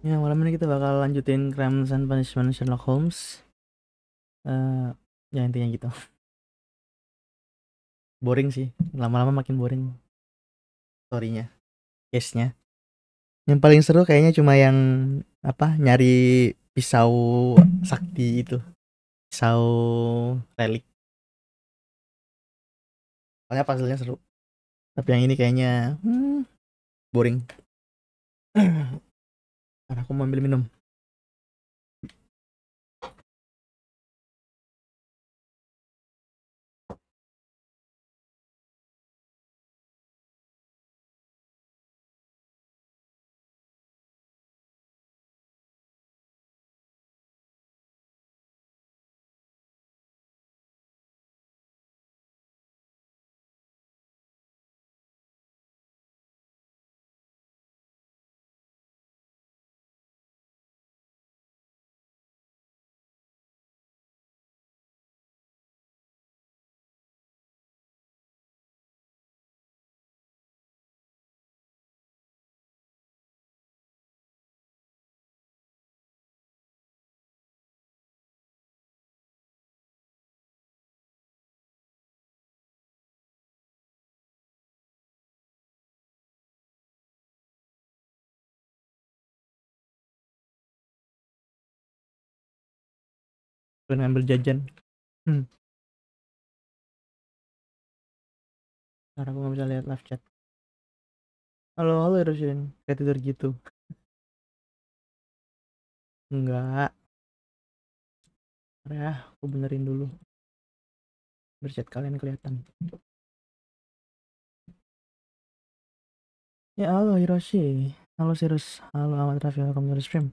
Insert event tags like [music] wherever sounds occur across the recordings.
Eh, ya malam ini kita bakal lanjutin Crimes and Punishment Sherlock Holmes. Uh, ya, intinya gitu. [laughs] boring sih. Lama-lama makin boring. Story-nya. Case-nya. Yang paling seru kayaknya cuma yang... Apa? Nyari pisau sakti itu. Pisau relik. Soalnya puzzle-nya seru tapi yang ini kayaknya hmm, boring [clears throat] aku mau ambil minum pengen ngambil jajan hmm. karena aku nggak bisa lihat live chat halo halo Erosin kayak tidur gitu enggak [laughs] ya aku benerin dulu berchat kalian kelihatan ya halo Hiroshi halo Sirus halo Ahmad Rafi, welcome to the stream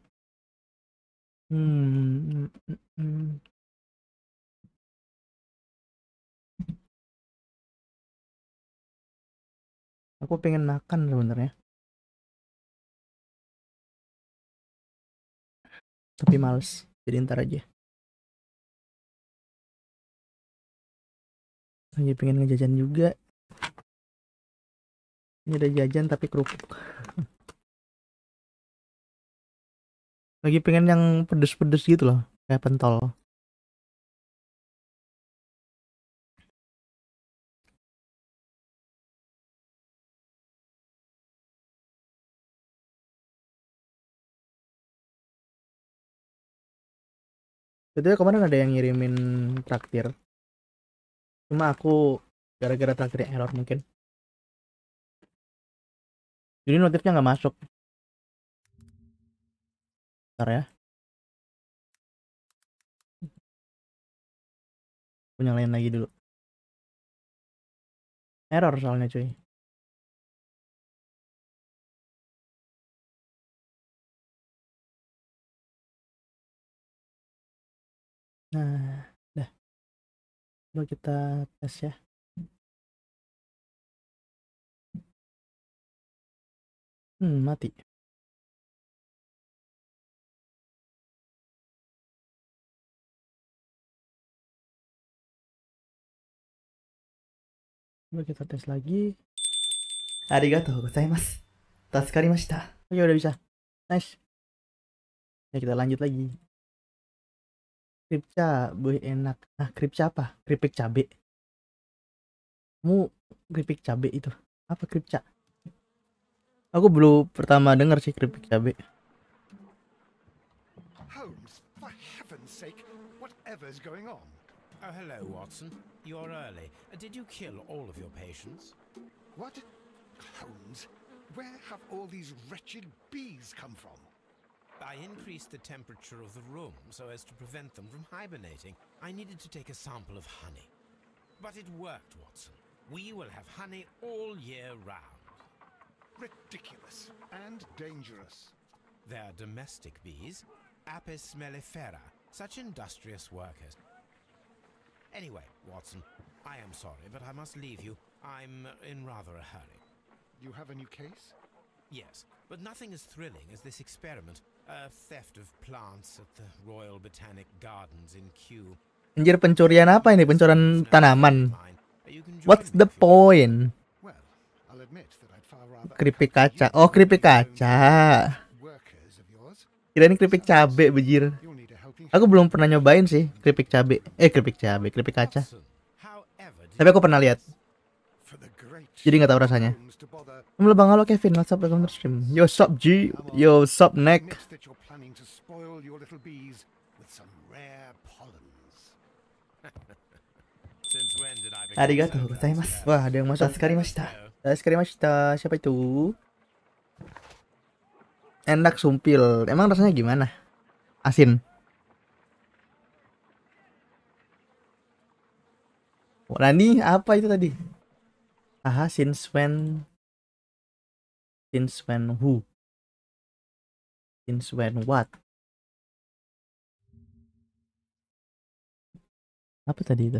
hmm, hmm, hmm, hmm. Aku pengen makan sebenarnya. Tapi males. Jadi ntar aja. Lagi pengen ngejajan juga. Ini ada jajan tapi kerupuk. [laughs] Lagi pengen yang pedes-pedes gitu loh. Kayak pentol. itu kemarin ada yang ngirimin traktir cuma aku gara-gara traktirnya error mungkin jadi notifnya nggak masuk Bentar ya punya lain lagi dulu error soalnya cuy Nah, dah. Coba kita tes ya. Hmm, mati. Coba kita tes lagi. Arigatou gozaimasu. tasukarimashita Oke, udah bisa. Nice. Ya kita lanjut lagi. Krip cabe enak. Nah, krip apa? Kripik cabe. Mu kripik cabe itu. Apa krip Aku belum pertama dengar sih kripik cabe. Oh, hello, Watson. You're early. Did you kill all of your patients? What? Holmes, where have all these wretched bees come from? I increased the temperature of the room so as to prevent them from hibernating. I needed to take a sample of honey. But it worked, Watson. We will have honey all year round. Ridiculous. And dangerous. They're domestic bees, Apis mellifera, such industrious workers. Anyway, Watson, I am sorry, but I must leave you. I'm in rather a hurry. You have a new case? Yes, but nothing as thrilling as this experiment theft Anjir pencurian apa ini? Pencurian tanaman. What's the point? Keripik kaca. Oh, keripik kaca. Kira ini keripik cabe, bejir. Aku belum pernah nyobain sih keripik cabe. Eh, keripik cabe, keripik kaca. Tapi aku pernah lihat jadi nggak tahu rasanya. Mulai bang halo Kevin, what's up welcome stream. Yo sup G, yo sup Neck. Arigatou gozaimasu. Wah, ada yang masuk sekali mashita. Sekali mashita. Siapa itu? Enak sumpil. Emang rasanya gimana? Asin. Nani, apa itu tadi? Aha, since when? Since when who? Since when what? Apa tadi itu?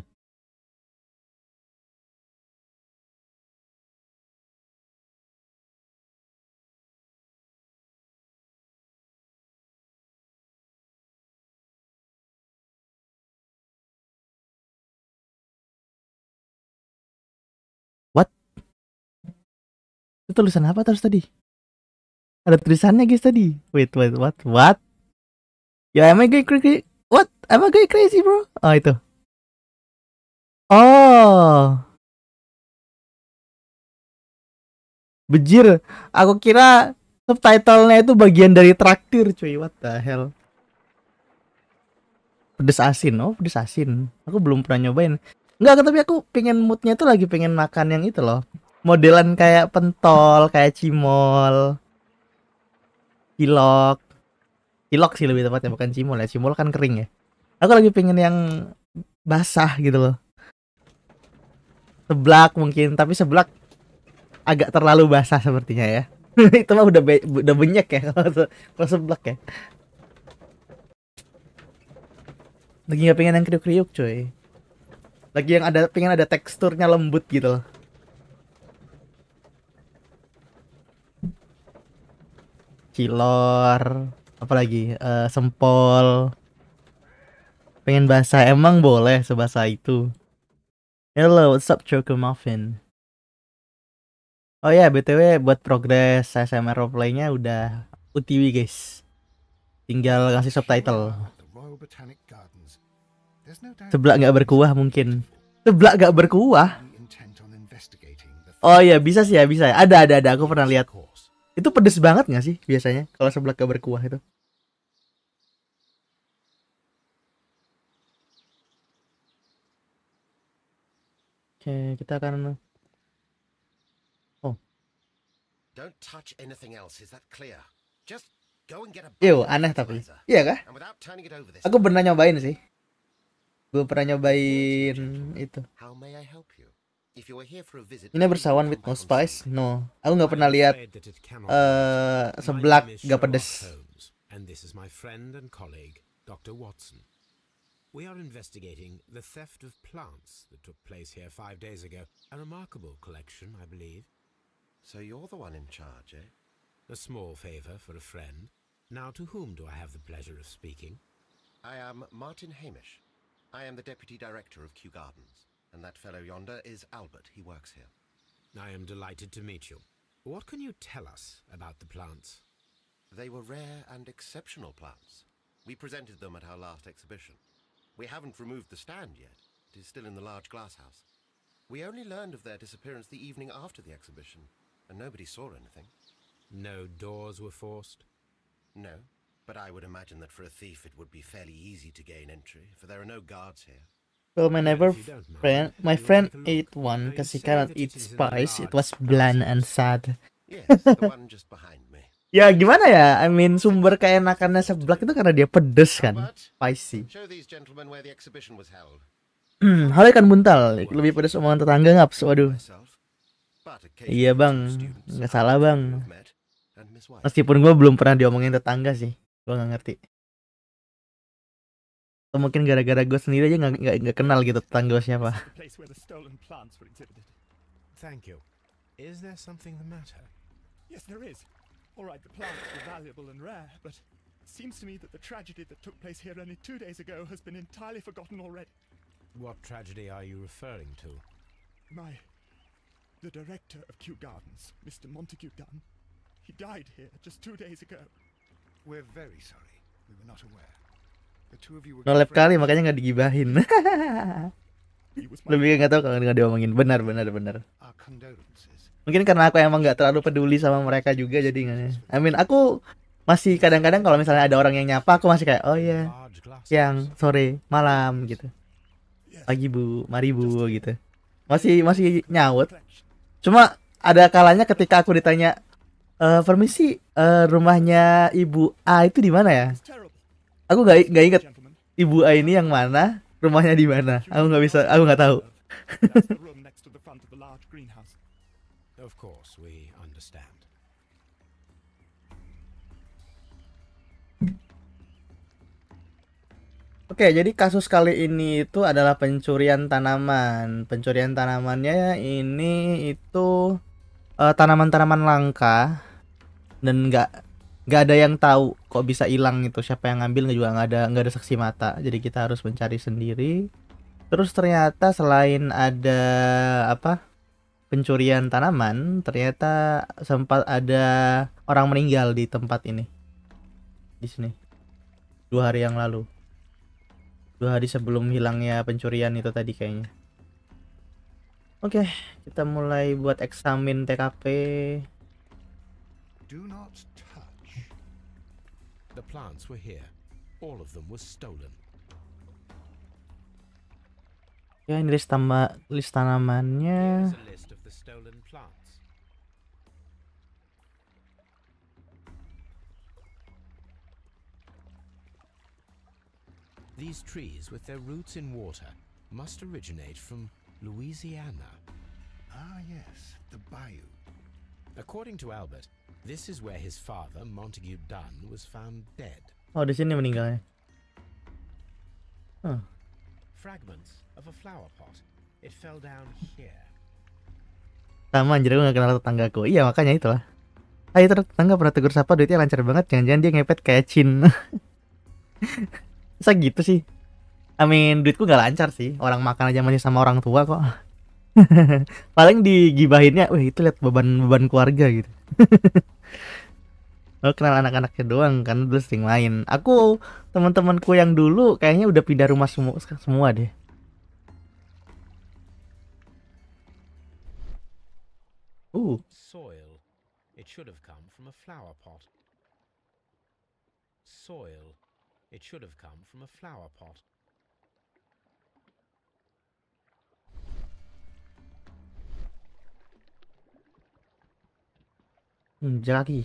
tulisan apa terus tadi? Ada tulisannya guys tadi. Wait, wait, what? What? Ya, am I going crazy? What? Am I going crazy, bro? Oh, itu. Oh. Bejir, aku kira subtitle-nya itu bagian dari traktir, cuy. What the hell? Pedes asin, oh pedes asin. Aku belum pernah nyobain. Enggak, tapi aku pengen moodnya itu lagi pengen makan yang itu loh modelan kayak pentol, kayak cimol, cilok, cilok sih lebih tepatnya bukan cimol ya, cimol kan kering ya. Aku lagi pengen yang basah gitu loh. Seblak mungkin, tapi seblak agak terlalu basah sepertinya ya. [laughs] itu mah udah udah banyak ya kalau seblak ya. Lagi gak pengen yang kriuk-kriuk coy. Lagi yang ada pengen ada teksturnya lembut gitu loh. cilor, apalagi uh, sempol. Pengen bahasa emang boleh sebahasa itu. Hello, what's up Choco Muffin? Oh ya, yeah, BTW buat progres roleplay roleplaynya udah UTW guys. Tinggal kasih subtitle. Seblak nggak berkuah mungkin. Seblak nggak berkuah. Oh ya, yeah, bisa sih ya, bisa. Ya. Ada ada ada, aku pernah lihat. Itu pedes banget gak sih biasanya kalau sebelah gak berkuah itu? Oke, kita akan Oh. Don't touch anything else, is that clear? Just Yo, aneh tapi. Iya kah? Aku pernah nyobain sih. Gue pernah nyobain itu. Ini bersawan with no spice? No. Aku nggak pernah lihat uh, eh, seblak nggak pedes. And this is my friend and colleague, Dr. Watson. We are investigating the theft of plants that took place here five days ago. A remarkable collection, I believe. So you're the one in charge, eh? A small favor for a friend. Now, to whom do I have the pleasure of speaking? I am Martin Hamish. I am the Deputy Director of Kew Gardens. And that fellow yonder is Albert. He works here. I am delighted to meet you. What can you tell us about the plants? They were rare and exceptional plants. We presented them at our last exhibition. We haven't removed the stand yet. It is still in the large glasshouse. We only learned of their disappearance the evening after the exhibition, and nobody saw anything. No doors were forced? No, but I would imagine that for a thief it would be fairly easy to gain entry, for there are no guards here. Well, my never friend, my friend ate one because he cannot eat spice. It was bland and sad. [laughs] ya gimana ya? I mean sumber keenakannya seblak itu karena dia pedes kan, spicy. Hmm, hal ikan buntal, lebih pedes omongan tetangga ngap? Waduh. Iya bang, nggak salah bang. Meskipun gue belum pernah diomongin tetangga sih, gue nggak ngerti. atau mungkin gara-gara gue sendiri aja nggak nggak kenal gitu tetangga siapa Thank you. Is there something the matter? Yes, there is. All right, the plants were valuable and rare, but it seems to me that the tragedy that took place here only two days ago has been entirely forgotten already. What tragedy are you referring to? My... The director of Kew Gardens, Mr. Montague Dunn. He died here just two days ago. We're very sorry. We were not aware. Nolep kali makanya nggak digibahin. [laughs] [laughs] Lebih nggak tahu kalau nggak diomongin. Benar, benar, benar. Mungkin karena aku emang nggak terlalu peduli sama mereka juga jadi nggak. Ya. I mean aku masih kadang-kadang kalau misalnya ada orang yang nyapa aku masih kayak oh ya yeah. siang sore malam gitu pagi bu mari bu gitu masih masih nyaut cuma ada kalanya ketika aku ditanya e, permisi uh, rumahnya ibu A itu di mana ya aku nggak nggak inget ibu A ini yang mana rumahnya di mana aku nggak bisa aku nggak tahu Of course, we understand. Oke, jadi kasus kali ini itu adalah pencurian tanaman. Pencurian tanamannya ini itu eh, tanaman-tanaman uh, tanaman -tanaman langka dan nggak nggak ada yang tahu kok bisa hilang itu siapa yang ngambil juga nggak ada nggak ada saksi mata jadi kita harus mencari sendiri terus ternyata selain ada apa pencurian tanaman ternyata sempat ada orang meninggal di tempat ini di sini dua hari yang lalu dua hari sebelum hilangnya pencurian itu tadi kayaknya oke kita mulai buat eksamin TKP Do not plants were here. All of them were stolen. Yeah, ini list, tama, list tanamannya. List These trees, with their roots in water, must originate from Louisiana. Ah, yes, the bayou. According to Albert, This is where his father, Montague Dunn, was found dead. Oh, di sini meninggalnya. Huh. Fragments of a flower pot. It fell down here. Sama anjir gue gak kenal tetanggaku. Iya, makanya itulah. Ah, itu tetangga pernah tegur siapa duitnya lancar banget. Jangan-jangan dia ngepet kayak Chin. [laughs] Masa gitu sih? I mean, duitku gak lancar sih. Orang makan aja masih sama orang tua kok. [laughs] Paling digibahinnya, wih itu lihat beban-beban keluarga gitu. [laughs] Oh, kenal anak-anaknya doang kan dulu sering main. Aku teman-temanku yang dulu kayaknya udah pindah rumah semua semua deh. Uh. Soil. It should have come from a flower pot. Soil. It should have come from a flower pot. Hmm, jadi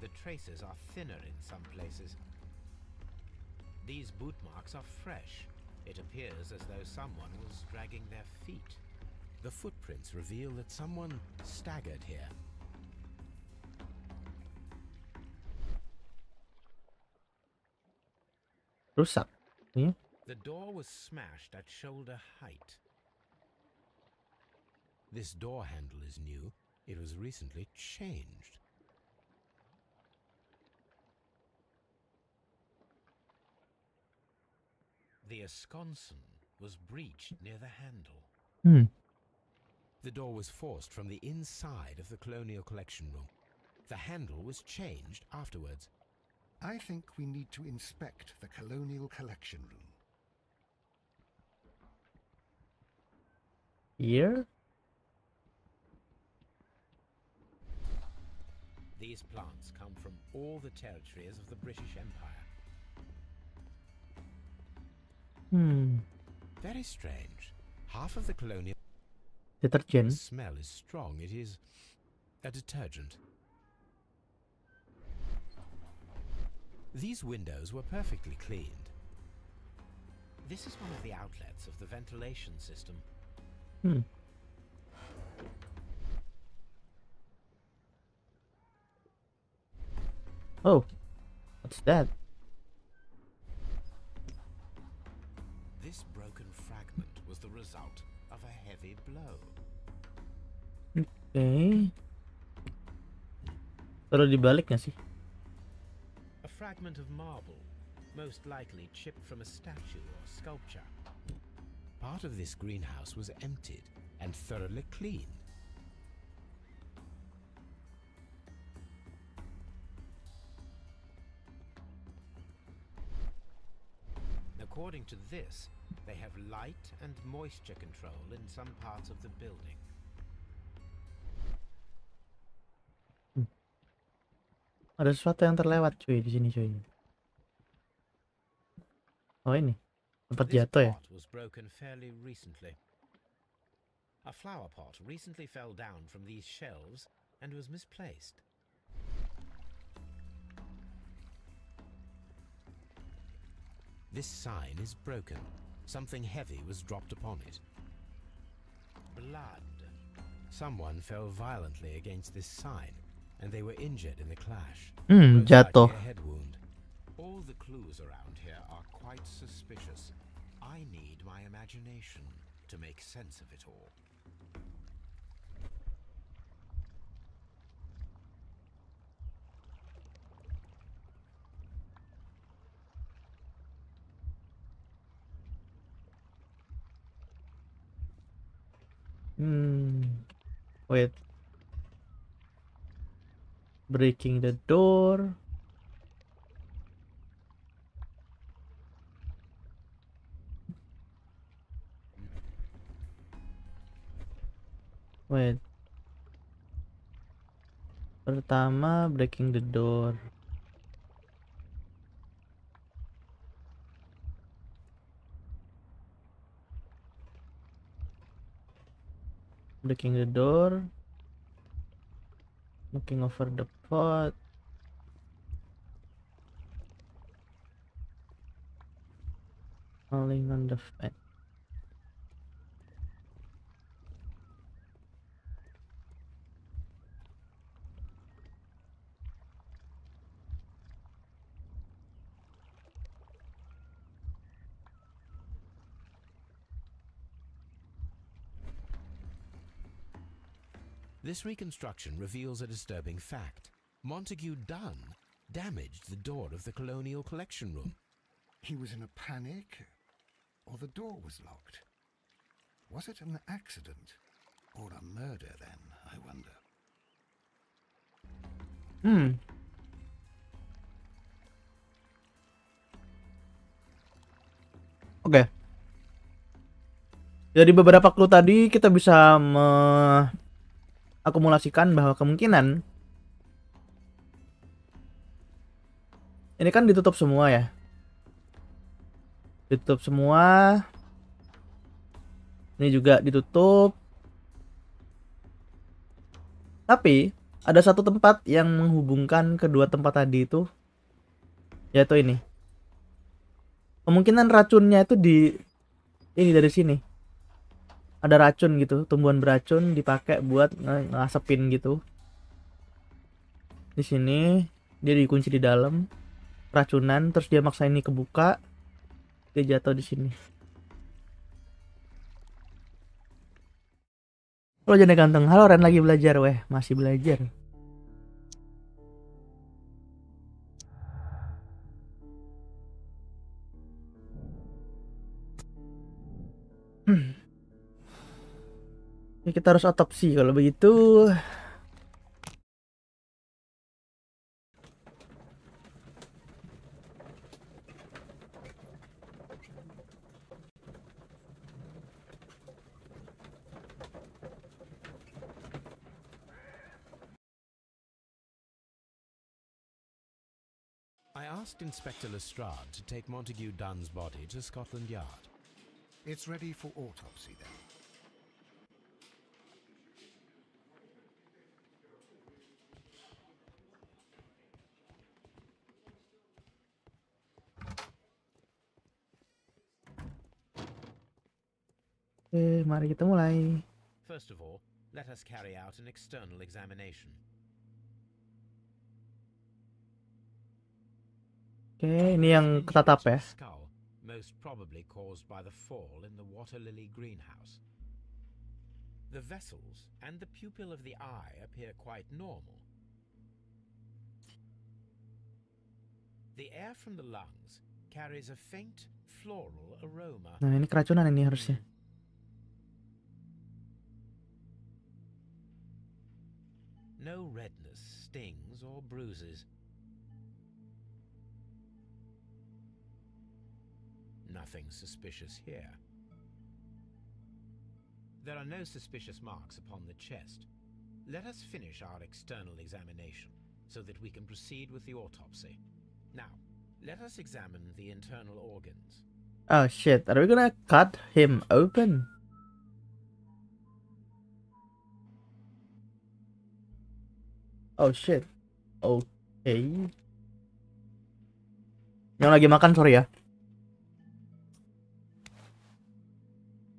The traces are thinner in some places. These boot marks are fresh. It appears as though someone was dragging their feet. The footprints reveal that someone staggered here. Rusak. Hmm? The door was smashed at shoulder height. This door handle is new. It was recently changed. The esconson was breached near the handle. Hmm. The door was forced from the inside of the colonial collection room. The handle was changed afterwards. I think we need to inspect the colonial collection room. Here? These plants come from all the territories of the British Empire. Hmm. Very strange. Half of the colonial detergent the smell is strong. It is a detergent. These windows were perfectly cleaned. This is one of the outlets of the ventilation system. Hmm. Oh, what's that? Oke. Eh. Okay. Taruh di baliknya sih. A fragment of marble, most likely chipped from a statue or sculpture. Part of this greenhouse was emptied and thoroughly cleaned. According to this, they have light and moisture control in some parts of the building. Ada sesuatu yang terlewat cuy di sini cuy. Oh ini tempat jatuh ya. A flower pot recently fell down from these shelves and was misplaced. This sign is broken. Something heavy was dropped upon it. Blood. Someone fell violently against this sign and they were injured in the clash. Mm, All the clues around here are quite suspicious. I need my imagination to make sense of it all. Hmm. Wait breaking the door wait pertama breaking the door breaking the door Looking over the pot. Falling on the fence. This reconstruction reveals a disturbing fact. Montague Dunn damaged the door of the colonial collection room. He was in a panic, or the door was locked. Was it an accident, or a murder then, I wonder? Hmm. Oke. Okay. Dari beberapa clue tadi kita bisa me akumulasikan bahwa kemungkinan ini kan ditutup semua ya ditutup semua ini juga ditutup tapi ada satu tempat yang menghubungkan kedua tempat tadi itu yaitu ini kemungkinan racunnya itu di ini dari sini ada racun gitu tumbuhan beracun dipakai buat ngasepin gitu di sini dia dikunci di dalam racunan terus dia maksa ini kebuka dia jatuh di sini lo jadi ganteng halo Ren lagi belajar weh masih belajar Ini kita harus otopsi kalau begitu. I asked Inspector Lestrade to take Montague Dunn's body to Scotland Yard. It's ready for autopsy then. Oke, eh, mari kita mulai. First of all, let us carry out an external examination. Oke, ini yang ketatap ya. Most probably caused by the fall in the water lily greenhouse. The vessels and the pupil of the eye appear quite normal. The air from the lungs carries a faint floral aroma. Nah, ini keracunan ini harusnya. No redness, stings, or bruises. Nothing suspicious here. There are no suspicious marks upon the chest. Let us finish our external examination so that we can proceed with the autopsy. Now, let us examine the internal organs. Oh shit, are we gonna cut him open? Oh shit. Okay. Yang lagi makan, sorry ya.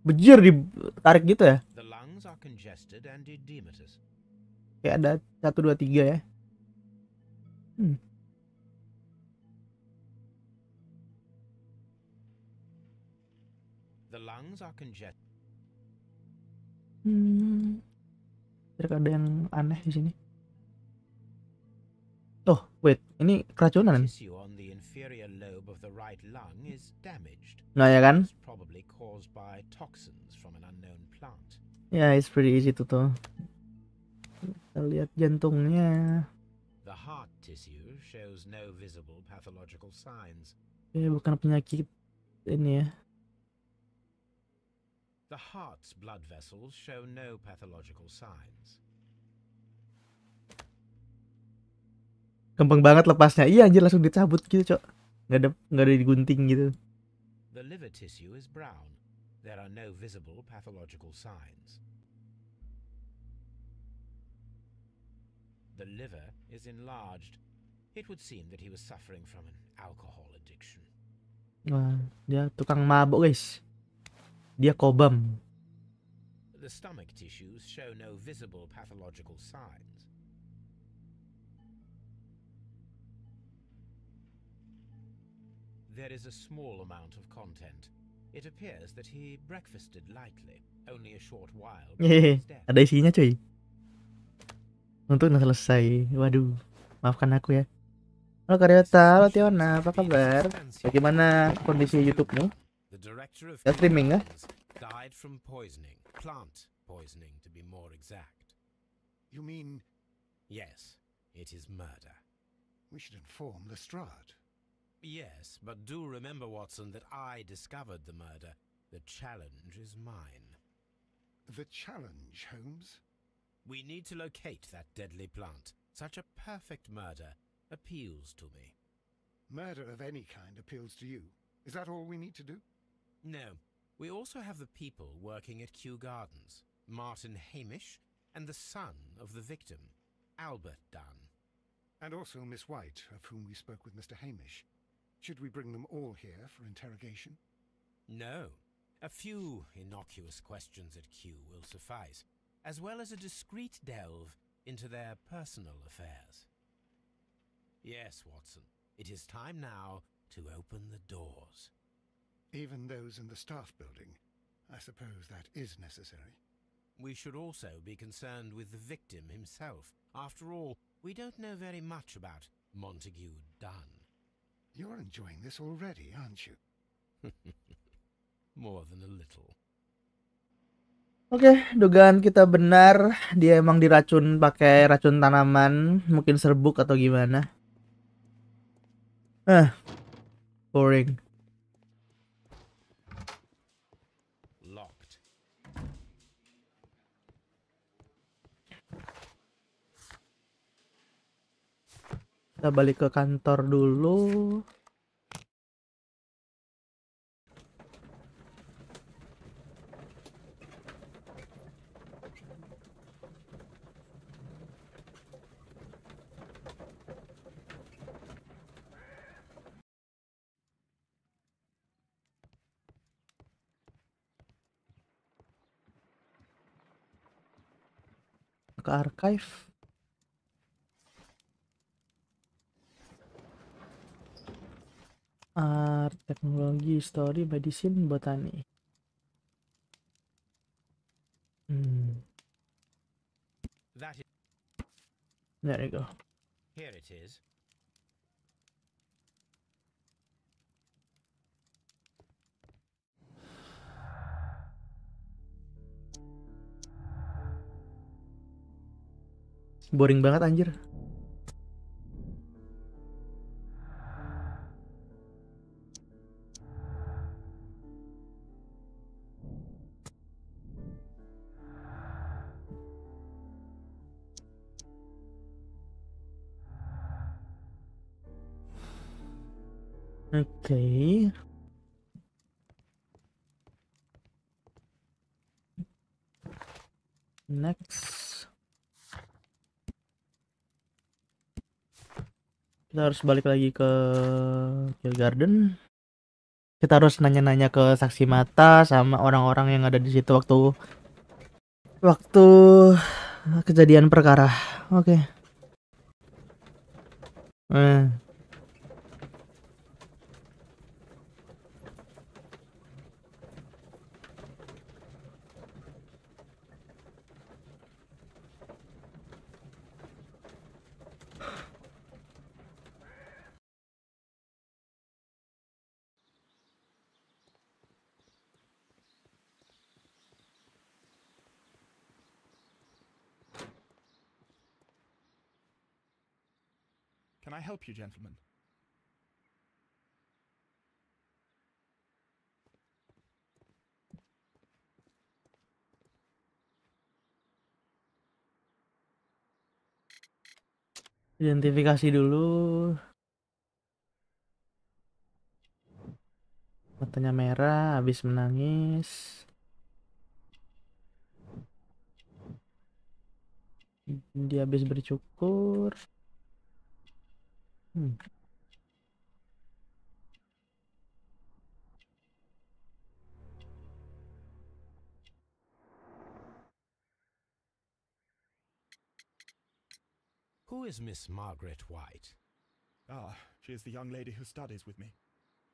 Bejir di tarik gitu ya. The lungs are congested and edematous. Oke, ada 1 2 3 ya. Hmm. The lungs are congested. Hmm. Terkadang aneh di sini. Oh, wait, ini keracunan. Nah ya kan? Ya, yeah, it's pretty easy to tell. Kita lihat jantungnya. The heart tissue shows no visible pathological signs. Ya, bukan penyakit ini ya. The heart's blood vessels show no pathological signs. Gampang banget lepasnya. Iya anjir langsung dicabut gitu, Cok. Nggak ada nggak ada digunting gitu. The liver tissue is brown. There are no visible pathological signs. The liver is enlarged. It would seem that he was suffering from an alcohol addiction. Wah, dia tukang mabuk, guys. Dia kobam. The stomach tissues show no visible pathological signs. there is a small amount of content. It appears that he breakfasted lightly only a short while. ada isinya cuy. Untuk udah selesai. Waduh, maafkan aku ya. Halo Karyota, halo Tiona, apa kabar? Bagaimana kondisi YouTube-mu? Ya streaming ya? Died from poisoning, plant poisoning to be more exact. You mean? Yes, it is murder. We should inform Lestrade. Yes, but do remember, Watson, that I discovered the murder. The challenge is mine. The challenge, Holmes? We need to locate that deadly plant. Such a perfect murder appeals to me. Murder of any kind appeals to you. Is that all we need to do? No. We also have the people working at Kew Gardens, Martin Hamish, and the son of the victim, Albert Dunn. And also Miss White, of whom we spoke with Mr. Hamish. Should we bring them all here for interrogation? No. A few innocuous questions at Q will suffice, as well as a discreet delve into their personal affairs. Yes, Watson. It is time now to open the doors. Even those in the staff building. I suppose that is necessary. We should also be concerned with the victim himself. After all, we don't know very much about Montague Dunn. You're enjoying this already, aren't you? [laughs] More than a little. Oke, okay, dugaan kita benar. Dia emang diracun pakai racun tanaman, mungkin serbuk atau gimana. Eh, boring. kita balik ke kantor dulu ke archive art teknologi story medicine botani hmm. there you go here it is boring banget anjir Okay. Next. Kita harus balik lagi ke Kill Garden. Kita harus nanya-nanya ke saksi mata sama orang-orang yang ada di situ waktu waktu kejadian perkara. Oke. Okay. Eh. you, gentlemen. Identifikasi dulu. Matanya merah, habis menangis. Dia habis bercukur. Hmm. Who is Miss Margaret White? Ah, she is the young lady who studies with me.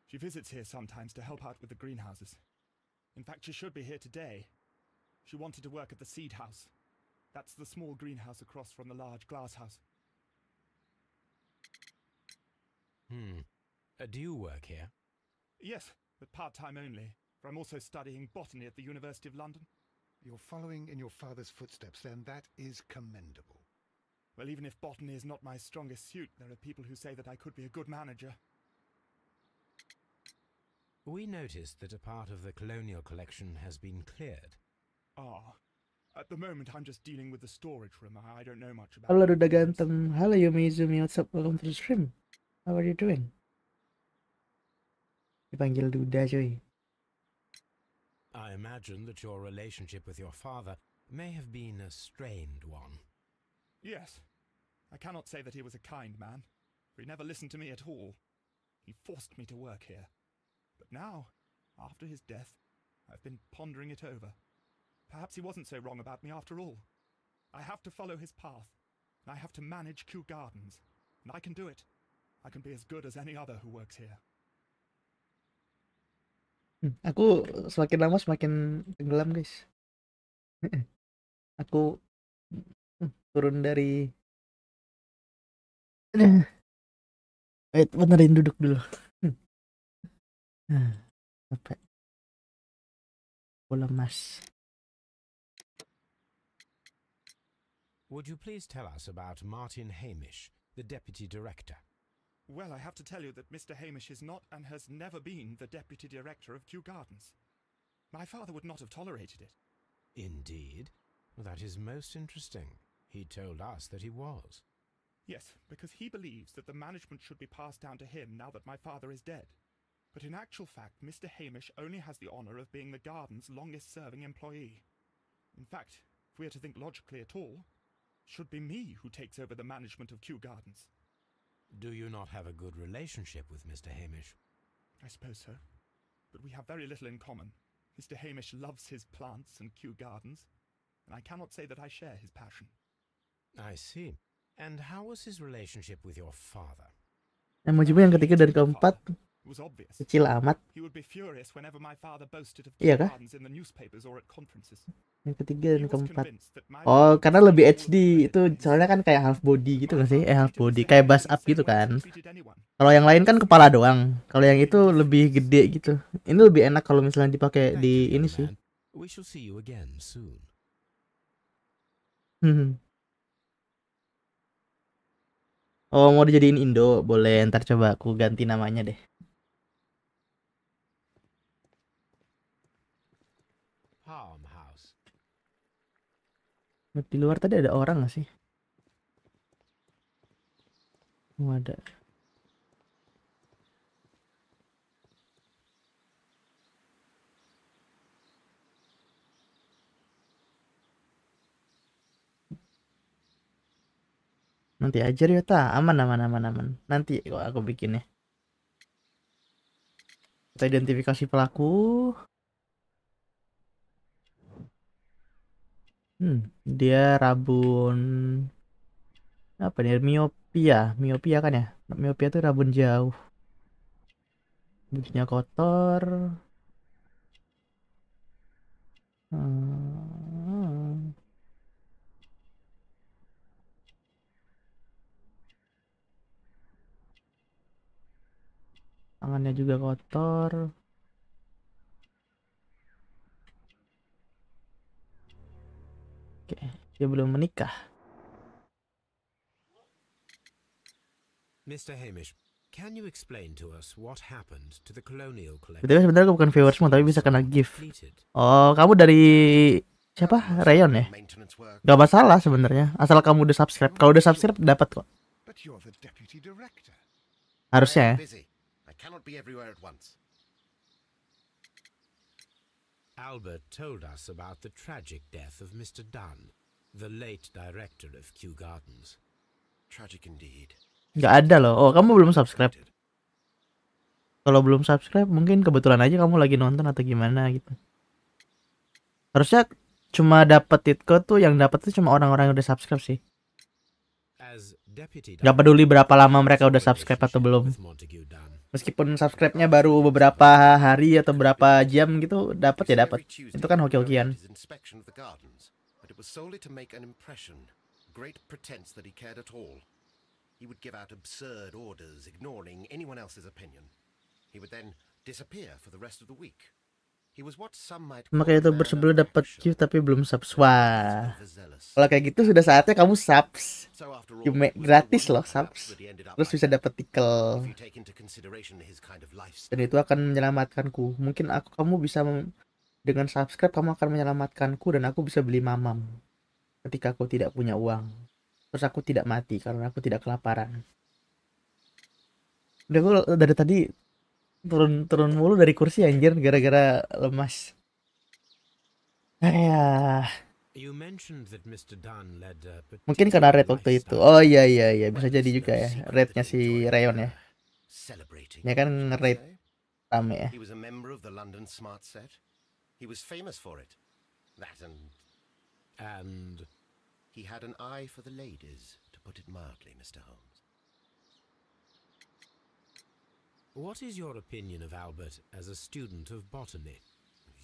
She visits here sometimes to help out with the greenhouses. In fact, she should be here today. She wanted to work at the seed house. That's the small greenhouse across from the large glass house. Hmm. Uh, do you work here? Yes, but part-time only, for I'm also studying botany at the University of London. You're following in your father's footsteps, then that is commendable. Well, even if botany is not my strongest suit, there are people who say that I could be a good manager. We noticed that a part of the colonial collection has been cleared. Ah. At the moment, I'm just dealing with the storage room. I don't know much about Hello, the Hello, Yumi Yumi. What's up? Welcome to the stream. How are you doing? Dipanggil Duda cuy. I imagine that your relationship with your father may have been a strained one. Yes. I cannot say that he was a kind man, for he never listened to me at all. He forced me to work here. But now, after his death, I've been pondering it over. Perhaps he wasn't so wrong about me after all. I have to follow his path, and I have to manage Kew Gardens, and I can do it. I can be as good as any other who works here. Hmm, aku semakin lama semakin tenggelam guys. [laughs] aku hmm, turun dari. [coughs] Wait, benerin duduk dulu. Hmm. Ah, capek. Bola mas. Would you please tell us about Martin Hamish, the deputy director? Well, I have to tell you that Mr. Hamish is not and has never been the deputy director of Kew Gardens. My father would not have tolerated it. Indeed? That is most interesting. He told us that he was. Yes, because he believes that the management should be passed down to him now that my father is dead. But in actual fact, Mr. Hamish only has the honour of being the garden's longest serving employee. In fact, if we are to think logically at all, should be me who takes over the management of Kew Gardens. Do you not have a good relationship with Mr. Hamish? I suppose so. But we have very little in common. Mr. Hamish loves his plants and Kew Gardens, and I cannot say that I share his passion. I see. And how was his relationship with your father? Emojimu yang ketiga dan keempat kecil amat. He would be furious whenever my father boasted of Kew Gardens in the newspapers or at conferences. Yang ketiga dan keempat. Oh, karena lebih HD itu soalnya kan kayak half body gitu gak sih? Eh half body kayak bus up gitu kan. Kalau yang lain kan kepala doang. Kalau yang itu lebih gede gitu. Ini lebih enak kalau misalnya dipakai di ini sih. Hmm, hmm. Oh mau dijadiin Indo boleh ntar coba aku ganti namanya deh. Di luar tadi ada orang gak sih? Oh, ada. Nanti aja ya ta, aman aman aman aman. Nanti kok aku bikin ya. Kita identifikasi pelaku. Hmm, dia rabun apa nih? Miopia, miopia kan ya? Miopia tuh rabun jauh. Bajunya kotor. Hmm. Tangannya juga kotor. Oke, dia belum menikah. Mr. Hamish, can you explain to us what happened to the colonial collection? sebenarnya aku bukan viewersmu tapi bisa kena gift. Oh, kamu dari siapa? Rayon ya? Gak masalah sebenarnya, asal kamu udah subscribe. Kalau udah subscribe dapat kok. Harusnya ya. Albert told us about the tragic death of Mr. Dunn, the late director of Kew Gardens. Tragic indeed. Gak ada loh. Oh, kamu belum subscribe. Kalau belum subscribe, mungkin kebetulan aja kamu lagi nonton atau gimana gitu. Harusnya cuma dapat titko tuh yang dapat tuh cuma orang-orang yang udah subscribe sih. Gak peduli berapa lama mereka udah subscribe atau belum meskipun subscribe-nya baru beberapa hari atau berapa jam gitu dapat ya dapat itu kan hoki-hokian Great Makanya itu bersebelah dapat Q tapi belum subs. Wah. Kalau kayak gitu sudah saatnya kamu subs. Cuma gratis loh subs. Terus bisa dapat tikel. Dan itu akan menyelamatkanku. Mungkin aku kamu bisa dengan subscribe kamu akan menyelamatkanku dan aku bisa beli mamam ketika aku tidak punya uang. Terus aku tidak mati karena aku tidak kelaparan. Udah, aku dari tadi turun turun mulu dari kursi anjir gara-gara lemas. Ayah. Iya. Uh, Mungkin karena red waktu itu. Oh iya iya iya bisa jadi juga ya. Rednya si Rayon uh, ya. Ini ya kan red eh? rame ya. He was famous for it. That and and he had an eye for the ladies, to put it mildly, Mr. Holmes. What is your opinion of Albert as a student of botany?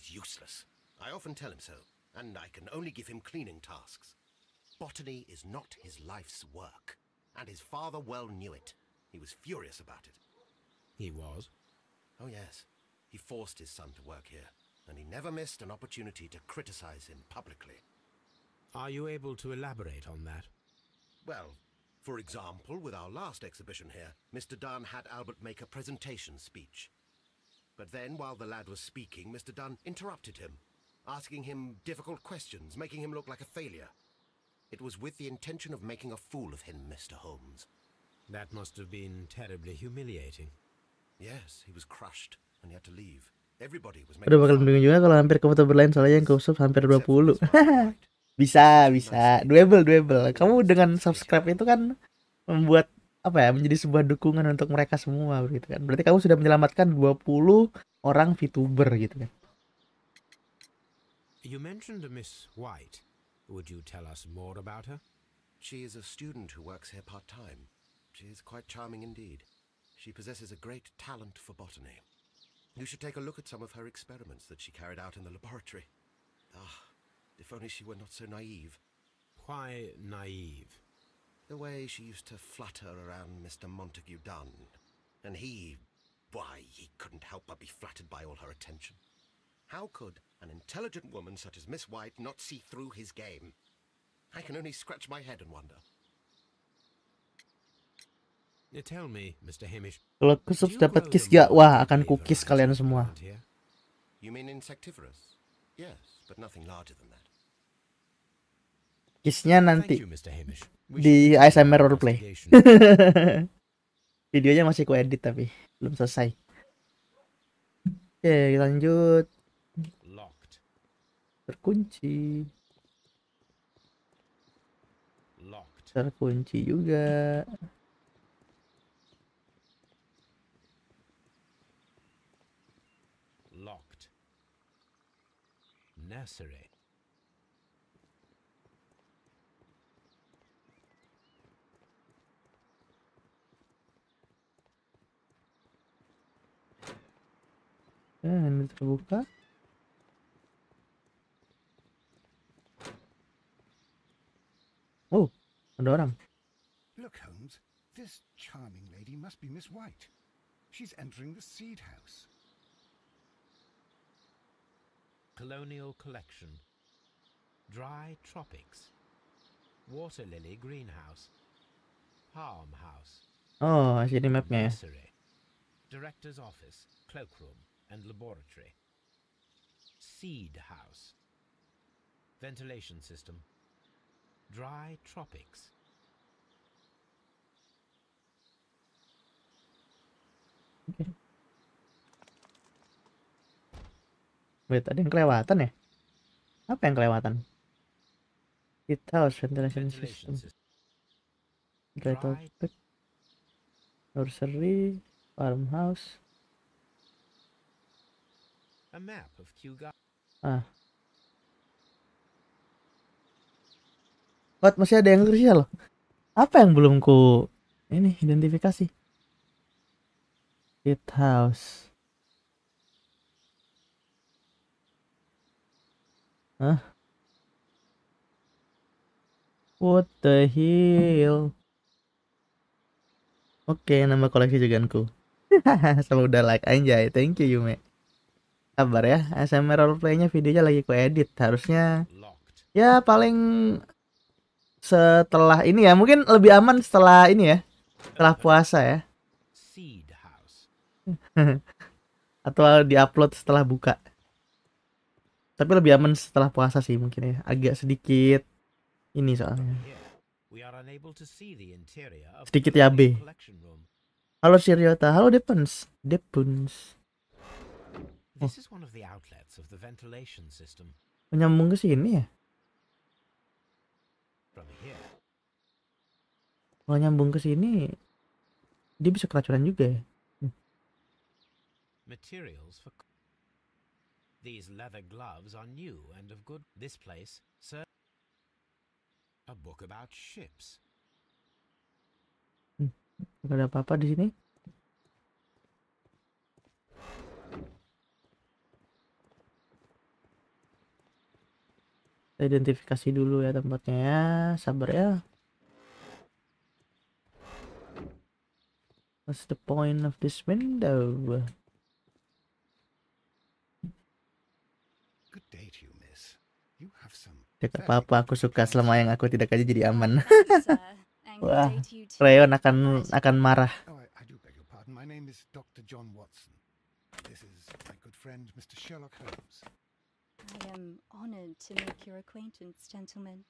Useless. I often tell him so, and I can only give him cleaning tasks. Botany is not his life's work, and his father well knew it. He was furious about it. He was? Oh, yes. He forced his son to work here, and he never missed an opportunity to criticize him publicly. Are you able to elaborate on that? Well, for example, with our last exhibition here, Mr. Dunn had Albert make a presentation speech. But then, while the lad was speaking, Mr. Dunn interrupted him, asking him difficult questions, making him look like a failure. It was with the intention of making a fool of him, Mr. Holmes. That must have been terribly humiliating. Yes, he was crushed and he had to leave. Everybody was making Aduh, bakal bingung juga kalau hampir soalnya yang hampir Bisa, bisa. doable doable Kamu dengan subscribe itu kan membuat apa ya menjadi sebuah dukungan untuk mereka semua gitu kan. Berarti kamu sudah menyelamatkan 20 orang VTuber gitu kan. You mentioned Miss White. Would you tell us more about her? She is a student who works here part-time. She is quite charming indeed. She possesses a great talent for botany. You should take a look at some of her experiments that she carried out in the laboratory. Ah, If only she were not so naive. Why naive? The way she used to flutter around Mr. Montague Dunn. And he... Why, he couldn't help but be flattered by all her attention. How could an intelligent woman such as Miss White not see through his game? I can only scratch my head and wonder. Tell me, Mr. Hamish. Kalau kusut dapat kiss gak? Wah, akan kukis kalian semua. You mean insectivorous? Kisnya nanti di ASMR roleplay. [laughs] Videonya masih ku edit tapi belum selesai. Oke, lanjut. Terkunci. Terkunci juga. Nazareth. Another Oh, ada Look, Holmes, this charming lady must be Miss White. She's entering the seed house colonial collection, dry tropics, water lily greenhouse, palm house. Oh, I see the map now. Nursery, director's office, cloakroom, and laboratory. Seed house, ventilation system, dry tropics. Okay. Wait, ada yang kelewatan ya? Apa yang kelewatan? It house ventilation system. Great topic. Nursery, farmhouse. A map of Ah. What, masih ada yang krusial ya, loh. Apa yang belum ku ini identifikasi? It house. Huh? What the hell? Oke, okay, nama koleksi jaganku. [laughs] Sama udah like aja. Thank you Yume. Kabar ya, ASMR roleplaynya videonya lagi ku edit. Harusnya ya paling setelah ini ya, mungkin lebih aman setelah ini ya. Setelah puasa ya. [laughs] Atau diupload setelah buka tapi lebih aman setelah puasa sih mungkin ya agak sedikit ini soalnya sedikit ya B halo Siriota halo Depens Depens oh. menyambung ke sini ya kalau nyambung ke sini dia bisa keracunan juga ya hmm. These leather gloves are new and of good. This place, sir. A book about ships. Hmm. ada apa-apa di sini. Kita identifikasi dulu ya tempatnya ya. Sabar ya. What's the point of this window? Tidak apa-apa, aku suka selama yang aku tidak kaji jadi aman. [laughs] Wah, Rayon akan akan marah. Oh, my name is Dr. John Watson. I am honored to make your acquaintance, gentlemen.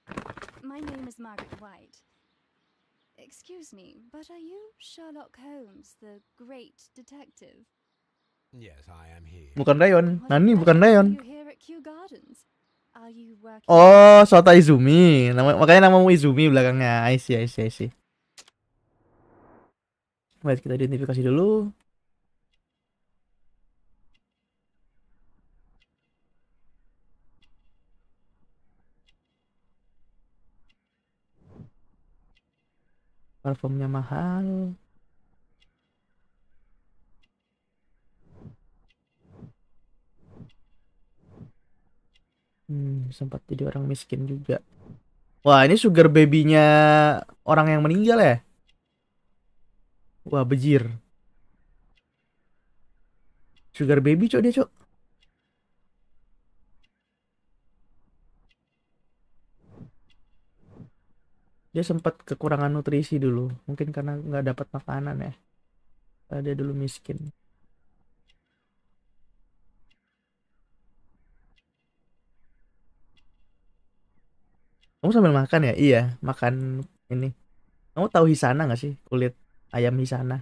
My name is Margaret White. Excuse me, but are you Sherlock Holmes, the great detective? Yes, I am here. Bukan Rayon. Nani bukan Rayon. Here at Kew Gardens. Oh, Sota Izumi. Nama, makanya namamu Izumi belakangnya. I see, I see, I see. Baik, kita identifikasi dulu. Parfumnya mahal. Hmm, sempat jadi orang miskin juga. Wah, ini sugar baby-nya orang yang meninggal ya? Wah, bejir. Sugar baby cok dia cok. Dia sempat kekurangan nutrisi dulu, mungkin karena nggak dapat makanan ya. Dia dulu miskin. Kamu sambil makan ya? Iya, makan ini. Kamu tahu Hisana gak sih? Kulit ayam Hisana.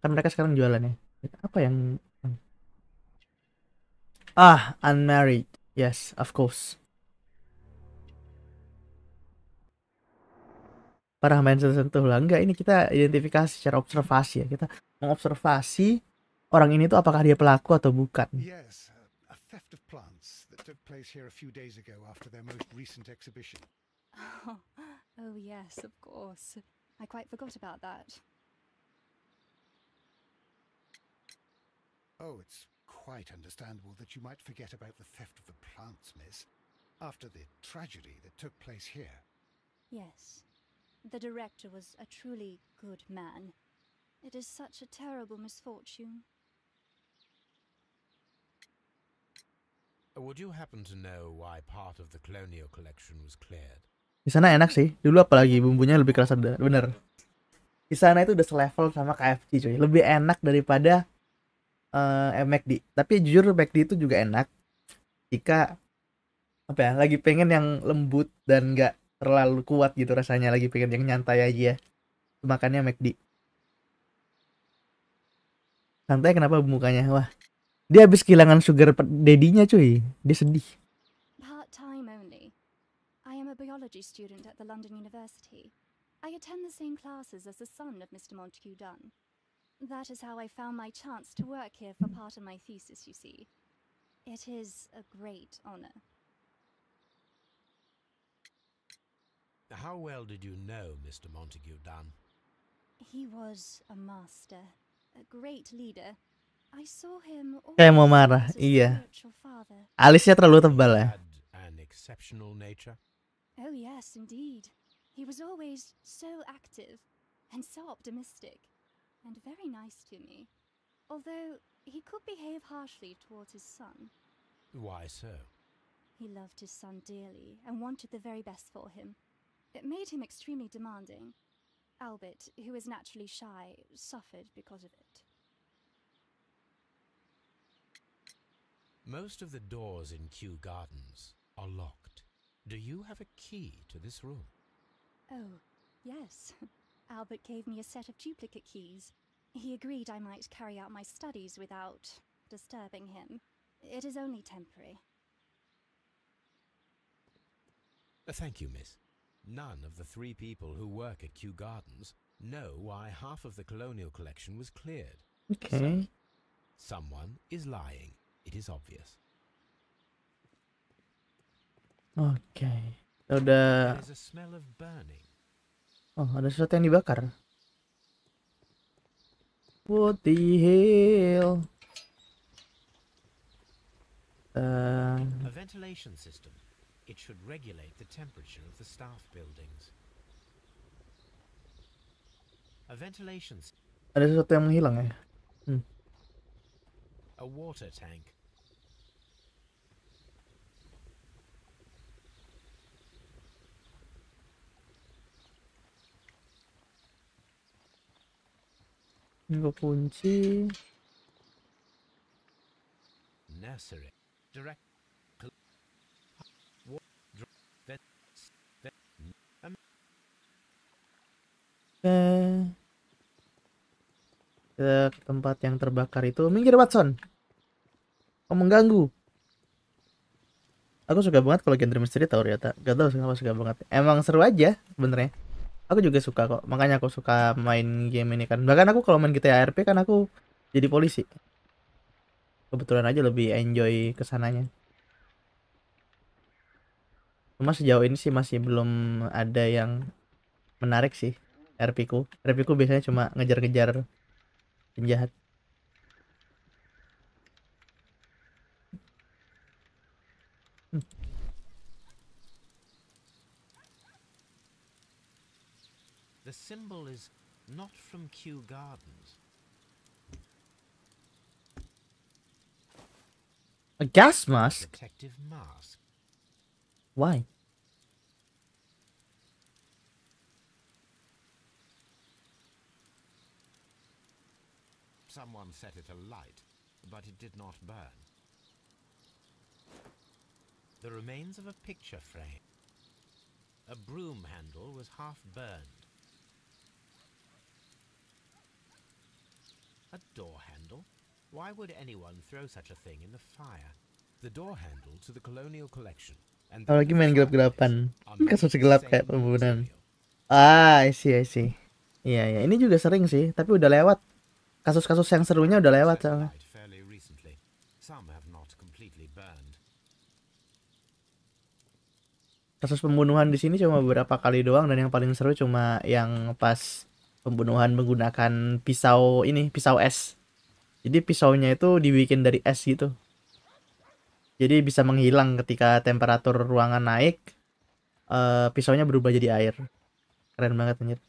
Kan mereka sekarang jualan ya Apa yang... Hmm. Ah, unmarried. Yes, of course. Para main sentuh lah. Enggak, ini kita identifikasi secara observasi ya. Kita mengobservasi orang ini tuh apakah dia pelaku atau bukan. Yes. took place here a few days ago after their most recent exhibition. Oh, [laughs] oh yes, of course. I quite forgot about that. Oh, it's quite understandable that you might forget about the theft of the plants, miss, after the tragedy that took place here. Yes. The director was a truly good man. It is such a terrible misfortune. Would you happen to know why part of the colonial collection was cleared? Di sana enak sih. Dulu apalagi bumbunya lebih keras ada bener. Di sana itu udah selevel sama KFC cuy. Lebih enak daripada uh, eh, eh, McD. Tapi jujur McD itu juga enak jika apa ya lagi pengen yang lembut dan gak terlalu kuat gitu rasanya lagi pengen yang nyantai aja makannya McD santai kenapa mukanya wah Dia habis kehilangan sugar dedinya cuy. Dia sedih. Part-time only. I am a biology student at the London University. I attend the same classes as the son of Mr. Montague Dunn. That is how I found my chance to work here for part of my thesis, you see. It is a great honor. How well did you know Mr. Montague Dunn? He was a master, a great leader, Kayak mau marah, iya. Alisnya terlalu tebal ya. Oh yes, indeed. He was always so active and so optimistic and very nice to me. Although he could behave harshly towards his son. Why so? He loved his son dearly and wanted the very best for him. It made him extremely demanding. Albert, who is naturally shy, suffered because of it. Most of the doors in Kew Gardens are locked. Do you have a key to this room? Oh, yes. [laughs] Albert gave me a set of duplicate keys. He agreed I might carry out my studies without disturbing him. It is only temporary. Uh, thank you, miss. None of the three people who work at Kew Gardens know why half of the colonial collection was cleared. Okay. So, someone is lying. It is obvious. Okay. Udah. Oh, ada sesuatu yang dibakar. What the hell? Uh... A ventilation system. It should regulate the temperature of the staff buildings. A ventilation. Ada sesuatu yang menghilang ya. Hmm a water tank. 이거 뭔지 nursery direct 네. ke tempat yang terbakar itu. Minggir Watson. Kau mengganggu. Aku suka banget kalau genre misteri tau ya tak. Gak tau kenapa suka banget. Emang seru aja sebenernya. Aku juga suka kok. Makanya aku suka main game ini kan. Bahkan aku kalau main GTA RP kan aku jadi polisi. Kebetulan aja lebih enjoy kesananya. Cuma sejauh ini sih masih belum ada yang menarik sih RP ku. RP ku biasanya cuma ngejar-ngejar penjahat hmm. The symbol is not from Kew Gardens. A gas mask? Protective mask. Why? Someone set it alight, but it did not burn. The remains of a picture frame. A broom handle was half burned. A door handle? Why would anyone throw such a thing in the fire? The door handle to the colonial collection. And Apalagi main gelap-gelapan. Kau susah gelap kayak pembunuhan. Ah, I see, I see. Iya, yeah, iya. Yeah. Ini juga sering sih, tapi udah lewat kasus-kasus yang serunya udah lewat soalnya. Kasus pembunuhan di sini cuma beberapa kali doang dan yang paling seru cuma yang pas pembunuhan menggunakan pisau ini, pisau es. Jadi pisaunya itu dibikin dari es gitu. Jadi bisa menghilang ketika temperatur ruangan naik, uh, pisaunya berubah jadi air. Keren banget anjir.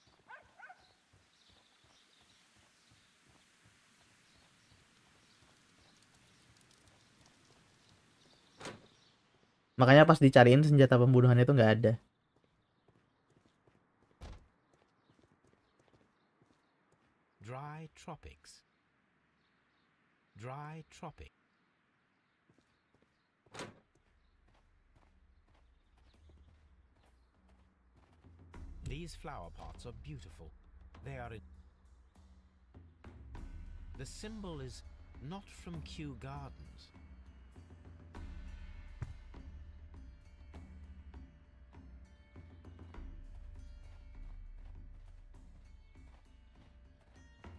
Makanya pas dicariin senjata pembunuhan itu nggak ada. Dry tropics. Dry tropics. These flower pots are beautiful. They are in The symbol is not from Kew Gardens.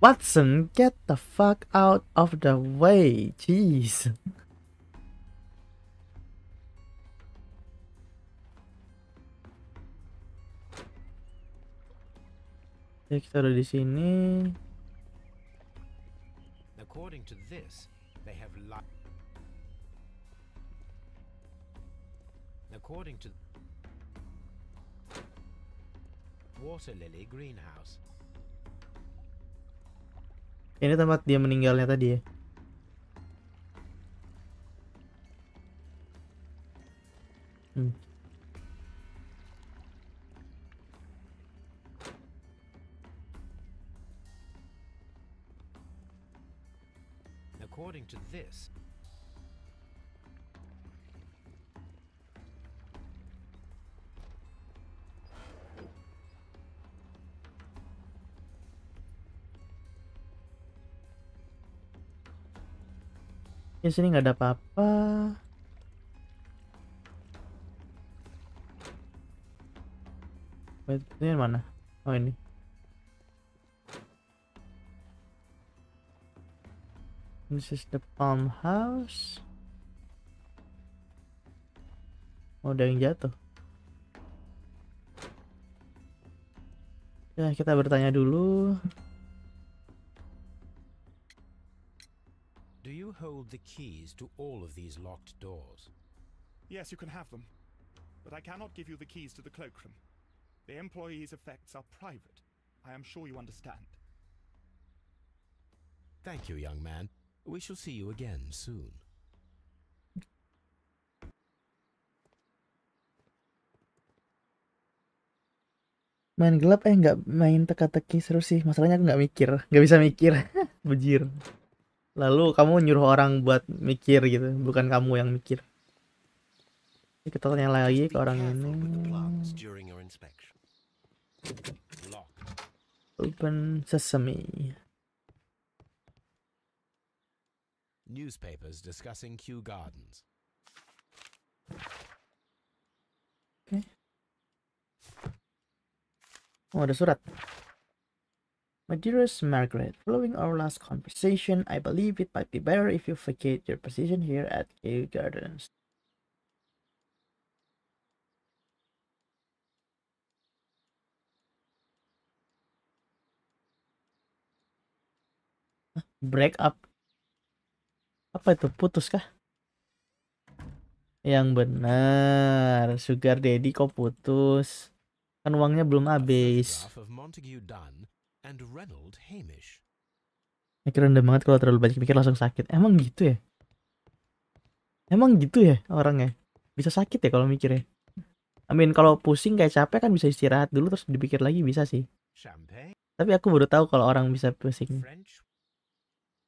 Watson, get the fuck out of the way, jeez. According to this, they have According to Water Lily Greenhouse. Ini tempat dia meninggalnya tadi ya. Hmm. According to this, ya sini nggak ada apa-apa ini mana oh ini this is the palm house oh ada yang jatuh ya kita bertanya dulu Do you hold the keys to all of these locked doors? Yes, you can have them. But I cannot give you the keys to the cloakroom. The employees' effects are private. I am sure you understand. Thank you, young man. We shall see you again soon. Main gelap eh nggak main teka-teki seru sih. Masalahnya aku nggak mikir, nggak bisa mikir. [laughs] bujir. lalu kamu nyuruh orang buat mikir gitu bukan kamu yang mikir Ini kita tanya lagi ke orang ini open sesame newspapers discussing Kew Gardens. Okay. Oh, ada surat. My dearest Margaret, following our last conversation, I believe it might be better if you vacate your position here at Kew Gardens. break up apa itu putus kah yang benar sugar daddy kok putus kan uangnya belum habis Mikir rendah banget kalau terlalu banyak mikir langsung sakit. Emang gitu ya? Emang gitu ya orangnya? Bisa sakit ya kalau mikirnya? ya? I mean kalau pusing kayak capek kan bisa istirahat dulu terus dipikir lagi bisa sih. Tapi aku baru tahu kalau orang bisa pusing.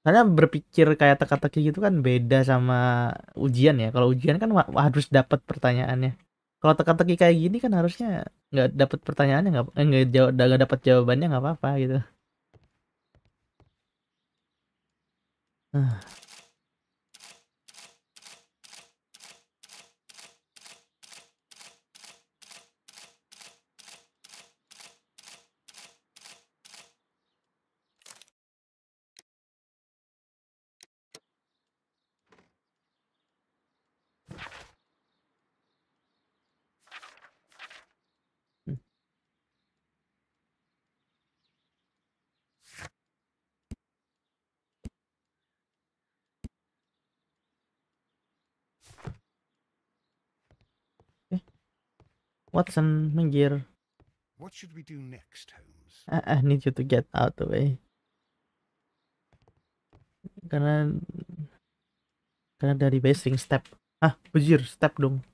Karena berpikir kayak teka-teki gitu kan beda sama ujian ya. Kalau ujian kan harus dapat pertanyaannya kalau teka-teki kayak gini kan harusnya nggak dapat pertanyaannya nggak eh, nggak eh, jawab nggak dapat jawabannya nggak apa-apa gitu. Uh. Watson, minggir. What should we do next, Holmes? I, I need you to get out the way. Karena karena dari basing step. Ah, bujir step dong.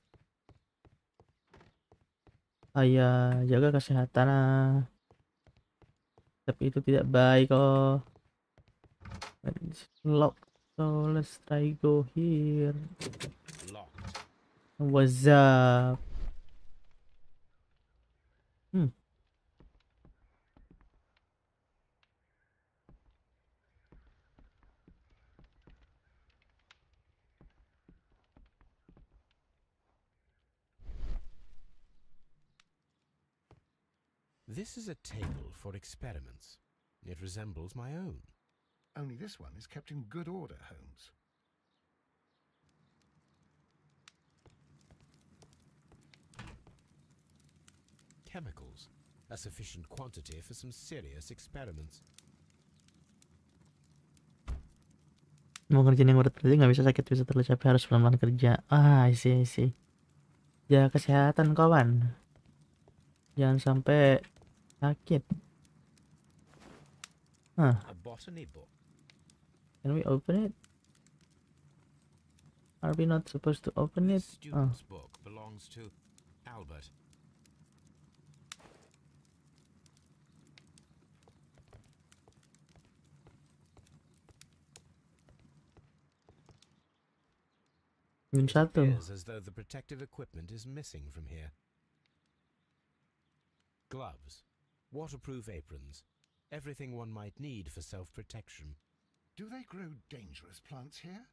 Ayah jaga kesehatan. Ah. Tapi itu tidak baik oh. Lock So let's try go here. What's up? Hmm. This is a table for experiments. It resembles my own. Only this one is kept in good order, Holmes. chemicals, a sufficient quantity for some serious experiments. Mau kerjaan yang berat aja nggak bisa sakit bisa terlalu capek harus pelan-pelan kerja. Ah, isi isi. Ya kesehatan kawan. Jangan sampai sakit. Ah. Can we open it? Are we not supposed to open it? oh. book belongs to Albert. It appears as though the protective equipment is missing from here. Gloves, waterproof aprons, everything one might need for self-protection. Do they grow dangerous plants here?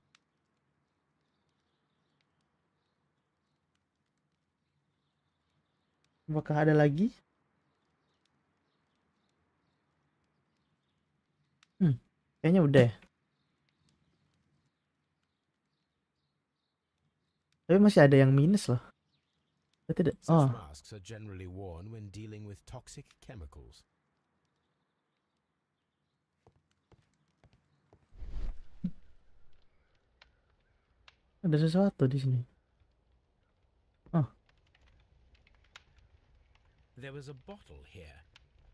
Apakah ada lagi? Hmm, kayaknya udah ya. Tapi masih ada yang minus loh. Berarti oh. masks are generally worn when dealing with toxic chemicals. Ada sesuatu di sini. Oh. There was a bottle here.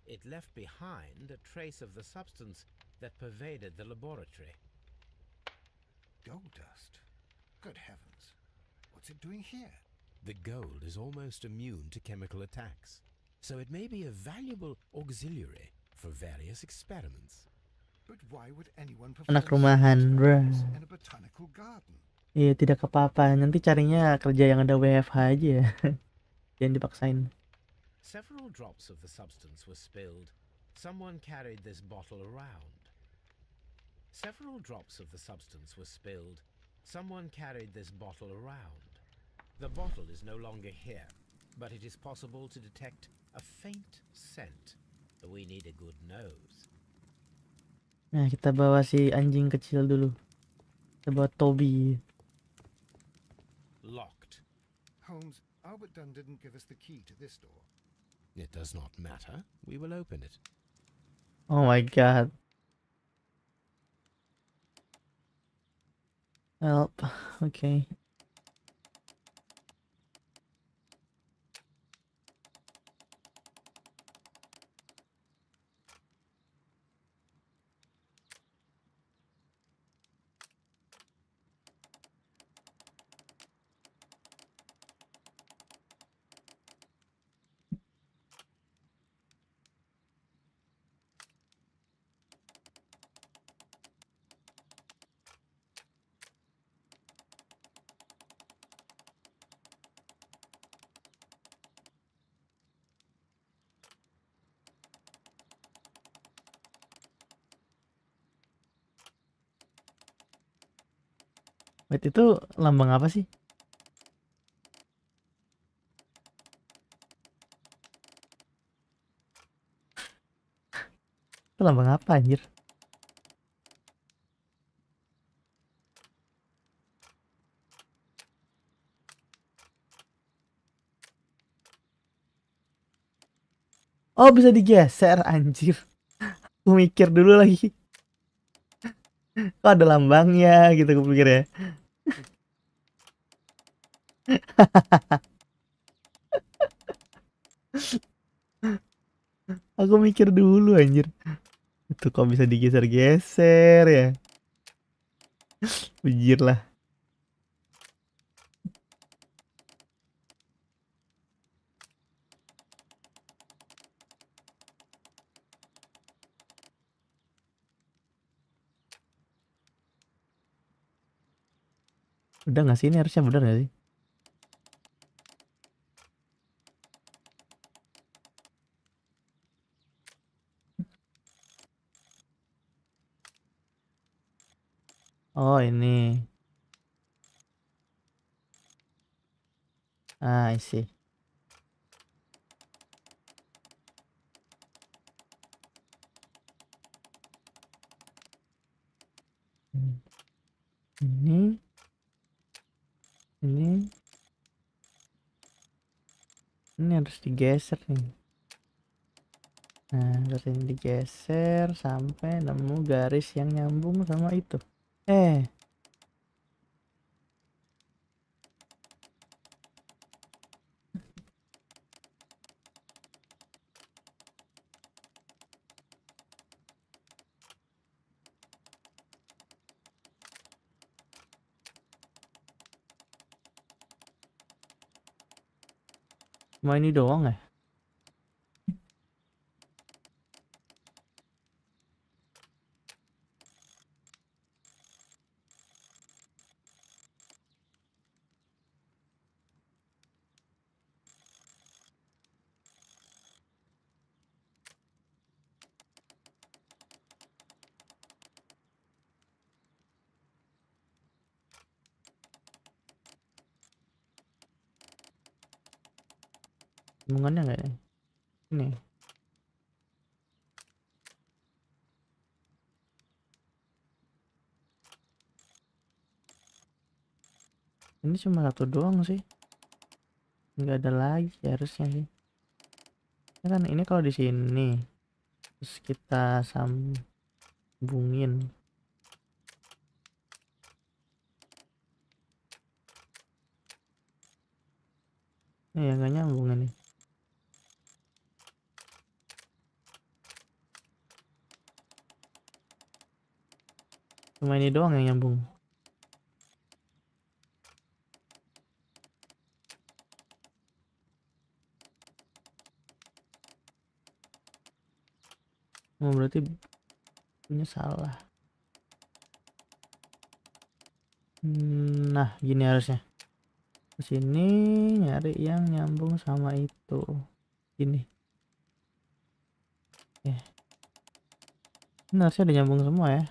It left behind a trace of the substance that pervaded the laboratory. Gold dust. Good heavens. What's it doing here? The gold is almost immune to chemical attacks, so it may be a valuable auxiliary for various experiments. But why would anyone prefer Anak rumahan, in a botanical garden? Iya, tidak apa-apa. Nanti carinya kerja yang ada WFH aja [laughs] Jangan dipaksain. Several drops of the substance were spilled. Someone carried this bottle around. Several drops of the substance were spilled. Someone carried this bottle around. The bottle is no longer here, but it is possible to detect a faint scent. We need a good nose. Nah, kita bawa si anjing kecil dulu. Kita bawa Toby. Locked. Holmes, Albert Dunn didn't give us the key to this door. It does not matter. We will open it. Oh my god. Help. Okay. itu lambang apa sih? itu lambang apa anjir? Oh bisa digeser anjir Aku mikir dulu lagi Kok ada lambangnya gitu kupikir ya [laughs] Aku mikir dulu anjir. Itu kok bisa digeser-geser ya? Bujir lah. Udah gak sih ini harusnya bener gak sih? Oh ini. Ah, I see. Ini. Ini. Ini harus digeser nih. Nah, terus ini digeser sampai nemu garis yang nyambung sama itu. 예. Mấy đi đồ này ini cuma satu doang sih nggak ada lagi harusnya sih ya kan ini kalau di sini terus kita sambungin ini ya nggak nyambung ini cuma ini doang yang nyambung Oh, berarti punya salah. Hmm, nah, gini harusnya. Ke sini nyari yang nyambung sama itu. Gini. Oke. Ini harusnya ada nyambung semua ya.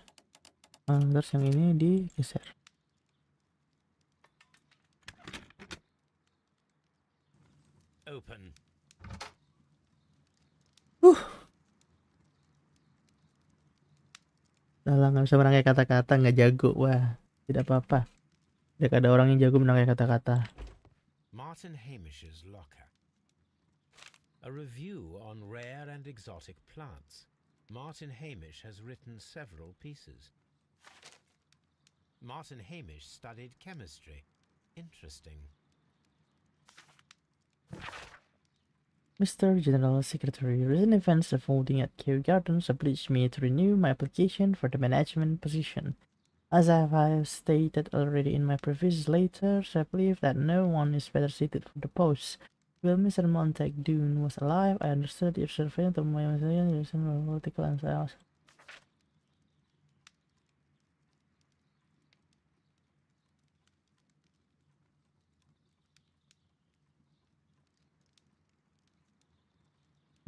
Nah, yang ini digeser. nggak bisa merangkai kata-kata nggak jago wah tidak apa-apa tidak ada orang yang jago merangkai kata-kata Martin Hamish's locker a review on rare and exotic plants Martin Hamish has written several pieces Martin Hamish studied chemistry interesting Mr. General Secretary, recent events unfolding at Kew Gardens oblige me to renew my application for the management position. As I have stated already in my previous letters, I believe that no one is better suited for the post. While Mr. Montague Doone was alive, I understood the survey to my political and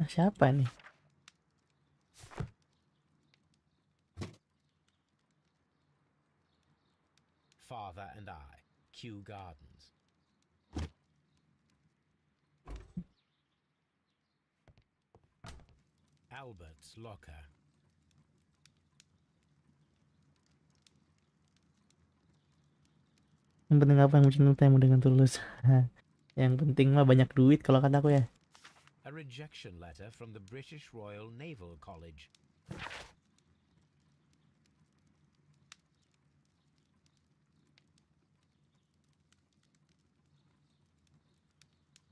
siapa nih Father and I, Q Gardens. Albert's locker. Yang penting apa yang mencintai dengan tulus? yang penting mah banyak duit kalau kata aku ya a rejection letter from the British Royal Naval College.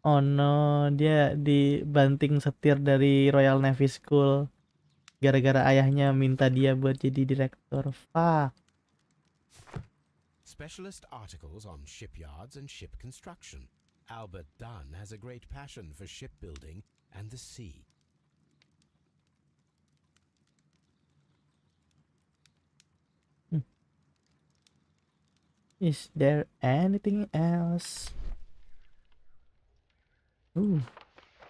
Oh no, dia dibanting setir dari Royal Navy School gara-gara ayahnya minta dia buat jadi direktur. Fuck. Specialist articles on shipyards and ship construction. Albert Dunn has a great passion for shipbuilding and the sea. Hmm. Is there anything else? Ooh.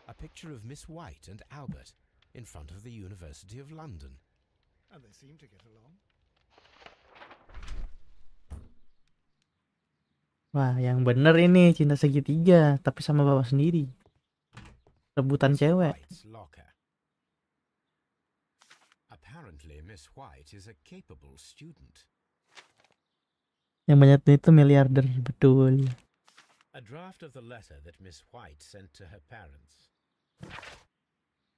A picture of Miss White and Albert in front of the University of London. And they seem to get along. Wah, yang bener ini cinta segitiga, tapi sama bapak sendiri. Rebutan cewek. Yang banyak itu miliarder, betul. A draft of the letter that Miss White sent to her parents.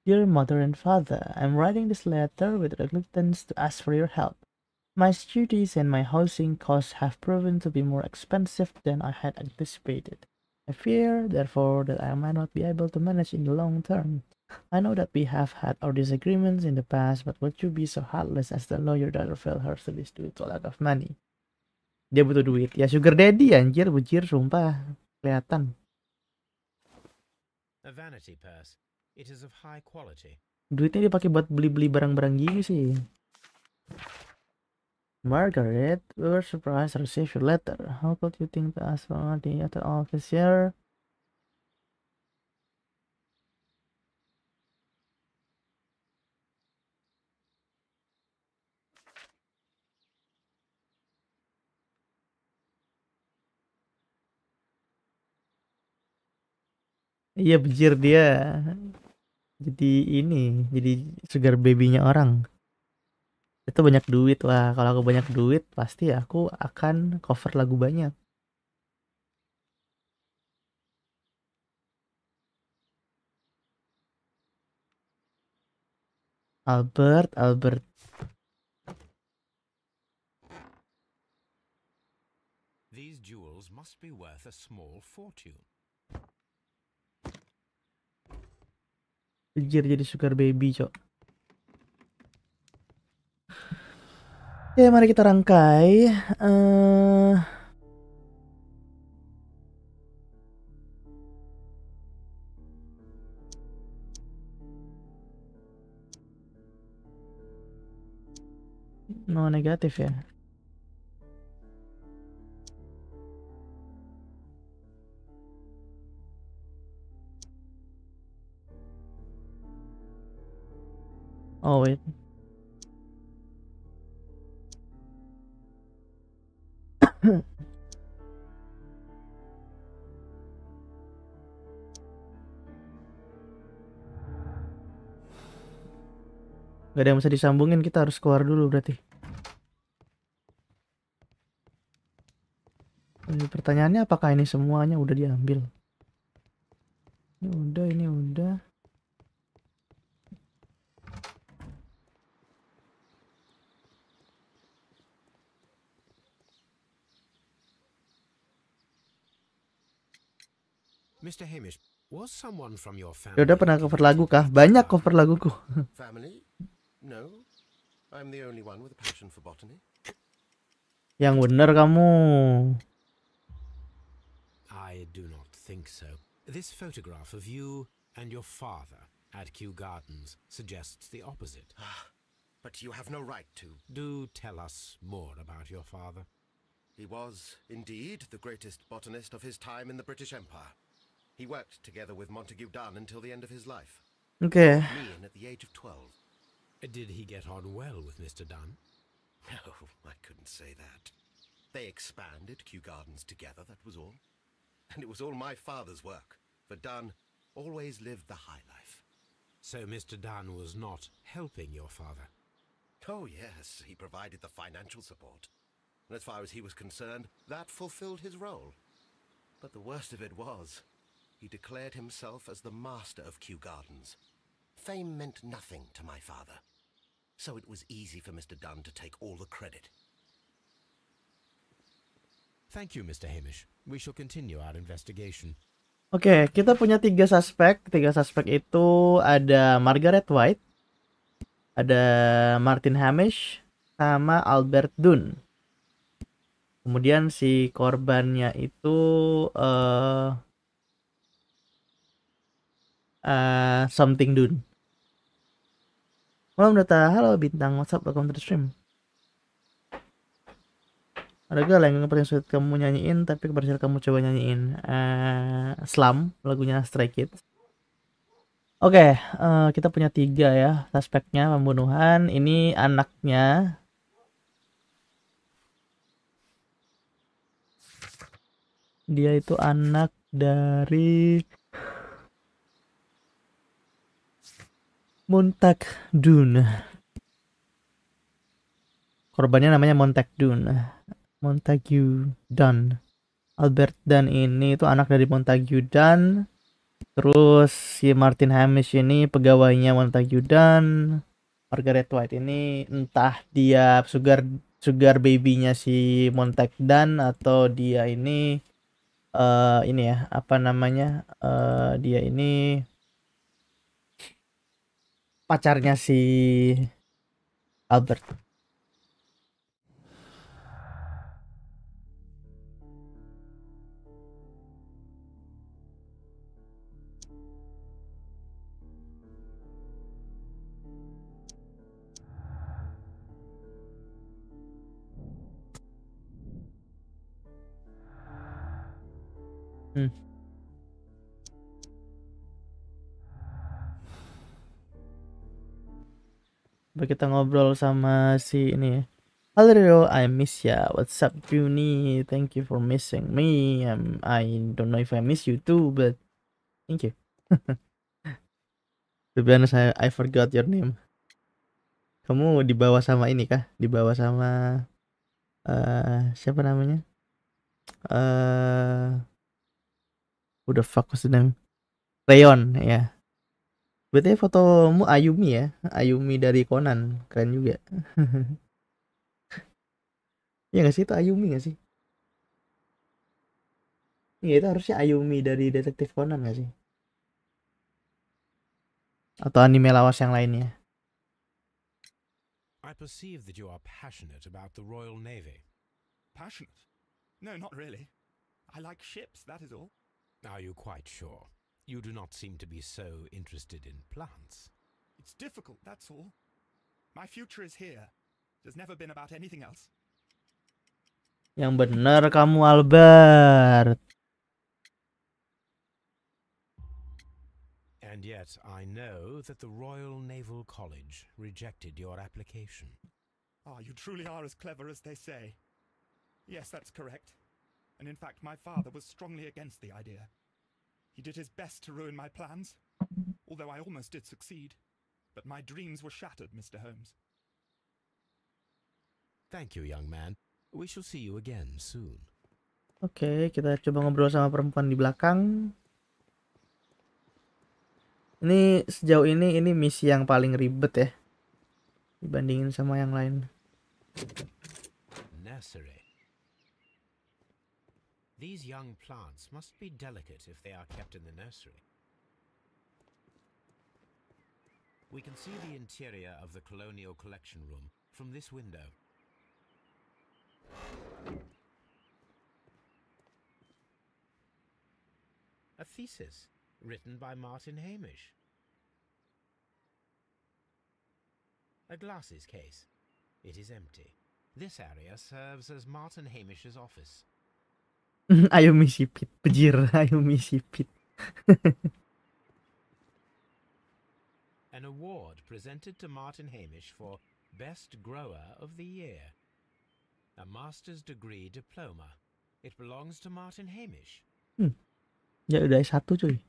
Dear mother and father, I'm writing this letter with reluctance to ask for your help. My studies and my housing costs have proven to be more expensive than I had anticipated. I fear, therefore, that I might not be able to manage in the long term. I know that we have had our disagreements in the past, but would you be so heartless as the lawyer that revealed her studies due to a lot of money? Dia butuh duit. Ya sugar daddy anjir, bujir, sumpah. Kelihatan. A vanity purse. It is of high quality. Duitnya dipakai buat beli-beli barang-barang gini sih. Margaret, we were surprised to receive your letter. How could you think to ask for the other officer? Iya, bejir dia. Jadi ini, jadi segar baby-nya orang itu banyak duit lah kalau aku banyak duit pasti aku akan cover lagu banyak Albert, Albert. These jewels must be worth a small fortune. Jir jadi sugar baby, cok. Ya, mari kita rangkai. Uh... Eh, no negatif ya. Oh wait. Gak ada yang bisa disambungin, kita harus keluar dulu berarti. Pertanyaannya apakah ini semuanya udah diambil? Ini udah, ini udah. Mr. Hamish, was someone from your family? Yoda pernah cover lagu kah? Banyak cover laguku. [laughs] family? No. I'm the only one with a passion for botany. Yang benar kamu. I do not think so. This photograph of you and your father at Kew Gardens suggests the opposite. [sighs] but you have no right to. Do tell us more about your father. He was, indeed, the greatest botanist of his time in the British Empire. He worked together with Montague Dunn until the end of his life. Okay. Me in at the age of 12. Did he get on well with Mr. Dunn? No, [laughs] oh, I couldn't say that. They expanded Kew Gardens together, that was all. And it was all my father's work, for Dunn always lived the high life. So Mr. Dunn was not helping your father? Oh, yes, he provided the financial support. And as far as he was concerned, that fulfilled his role. But the worst of it was, he declared himself as the master of Kew Gardens. Fame meant nothing to my father, so it was easy for Mr. Dunn to take all the credit. Thank you, Mr. Hamish. We shall continue our investigation. Oke, okay, kita punya tiga suspek. Tiga suspek itu ada Margaret White, ada Martin Hamish, sama Albert Dunn. Kemudian si korbannya itu uh, Eh, something dun. Malam data, halo bintang, what's up, welcome to the stream. Ada gak lagu yang paling sulit kamu nyanyiin tapi berhasil kamu coba nyanyiin? Uh, eh, Slam, lagunya Stray Kids. Oke, okay, uh, eh, kita punya tiga ya suspeknya pembunuhan. Ini anaknya dia itu anak dari Montag Dun. Korbannya namanya Montag Dun. Montagu Dan. Albert dan ini itu anak dari Montagu Dunn. Terus si Martin Hamish ini pegawainya Montagu Dunn. Margaret White ini entah dia sugar sugar babynya si Montag Dunn atau dia ini uh, ini ya apa namanya uh, dia ini pacarnya si Albert. Hmm. kita ngobrol sama si ini ya. Hello, I miss ya. What's up, Juni? Thank you for missing me. I'm, I don't know if I miss you too, but thank you. [laughs] to be honest, I, I forgot your name. Kamu dibawa sama ini kah? Dibawa sama uh, siapa namanya? Eh, the udah was the name. Rayon, ya. Yeah. Berarti fotomu Ayumi ya, Ayumi dari Conan, keren juga. [laughs] ya nggak sih itu Ayumi nggak sih? Iya itu harusnya Ayumi dari Detektif Conan nggak sih? Atau anime lawas yang lainnya? I perceive that you are passionate about the Royal Navy. Passionate? No, not really. I like ships, that is all. Are you quite sure? You do not seem to be so interested in plants. It's difficult, that's all. My future is here. There's never been about anything else. Yang benar kamu Albert. And yet I know that the Royal Naval College rejected your application. Ah, oh, you truly are as clever as they say. Yes, that's correct. And in fact, my father was strongly against the idea. He did his best to ruin my plans, although I almost did succeed. But my dreams were shattered, Mr. Holmes. Thank you, young man. We shall see you again soon. Oke, kita coba ngobrol sama perempuan di belakang. Ini sejauh ini ini misi yang paling ribet ya. Dibandingin sama yang lain. Nassery. These young plants must be delicate if they are kept in the nursery. We can see the interior of the colonial collection room from this window. A thesis written by Martin Hamish. A glasses case. It is empty. This area serves as Martin Hamish's office. Ayaw may sipit. Pajira, ayaw An award presented to Martin Hamish for Best Grower of the Year. A master's degree diploma. It belongs to Martin Hamish. Hmm. Ya udah S1 cuy.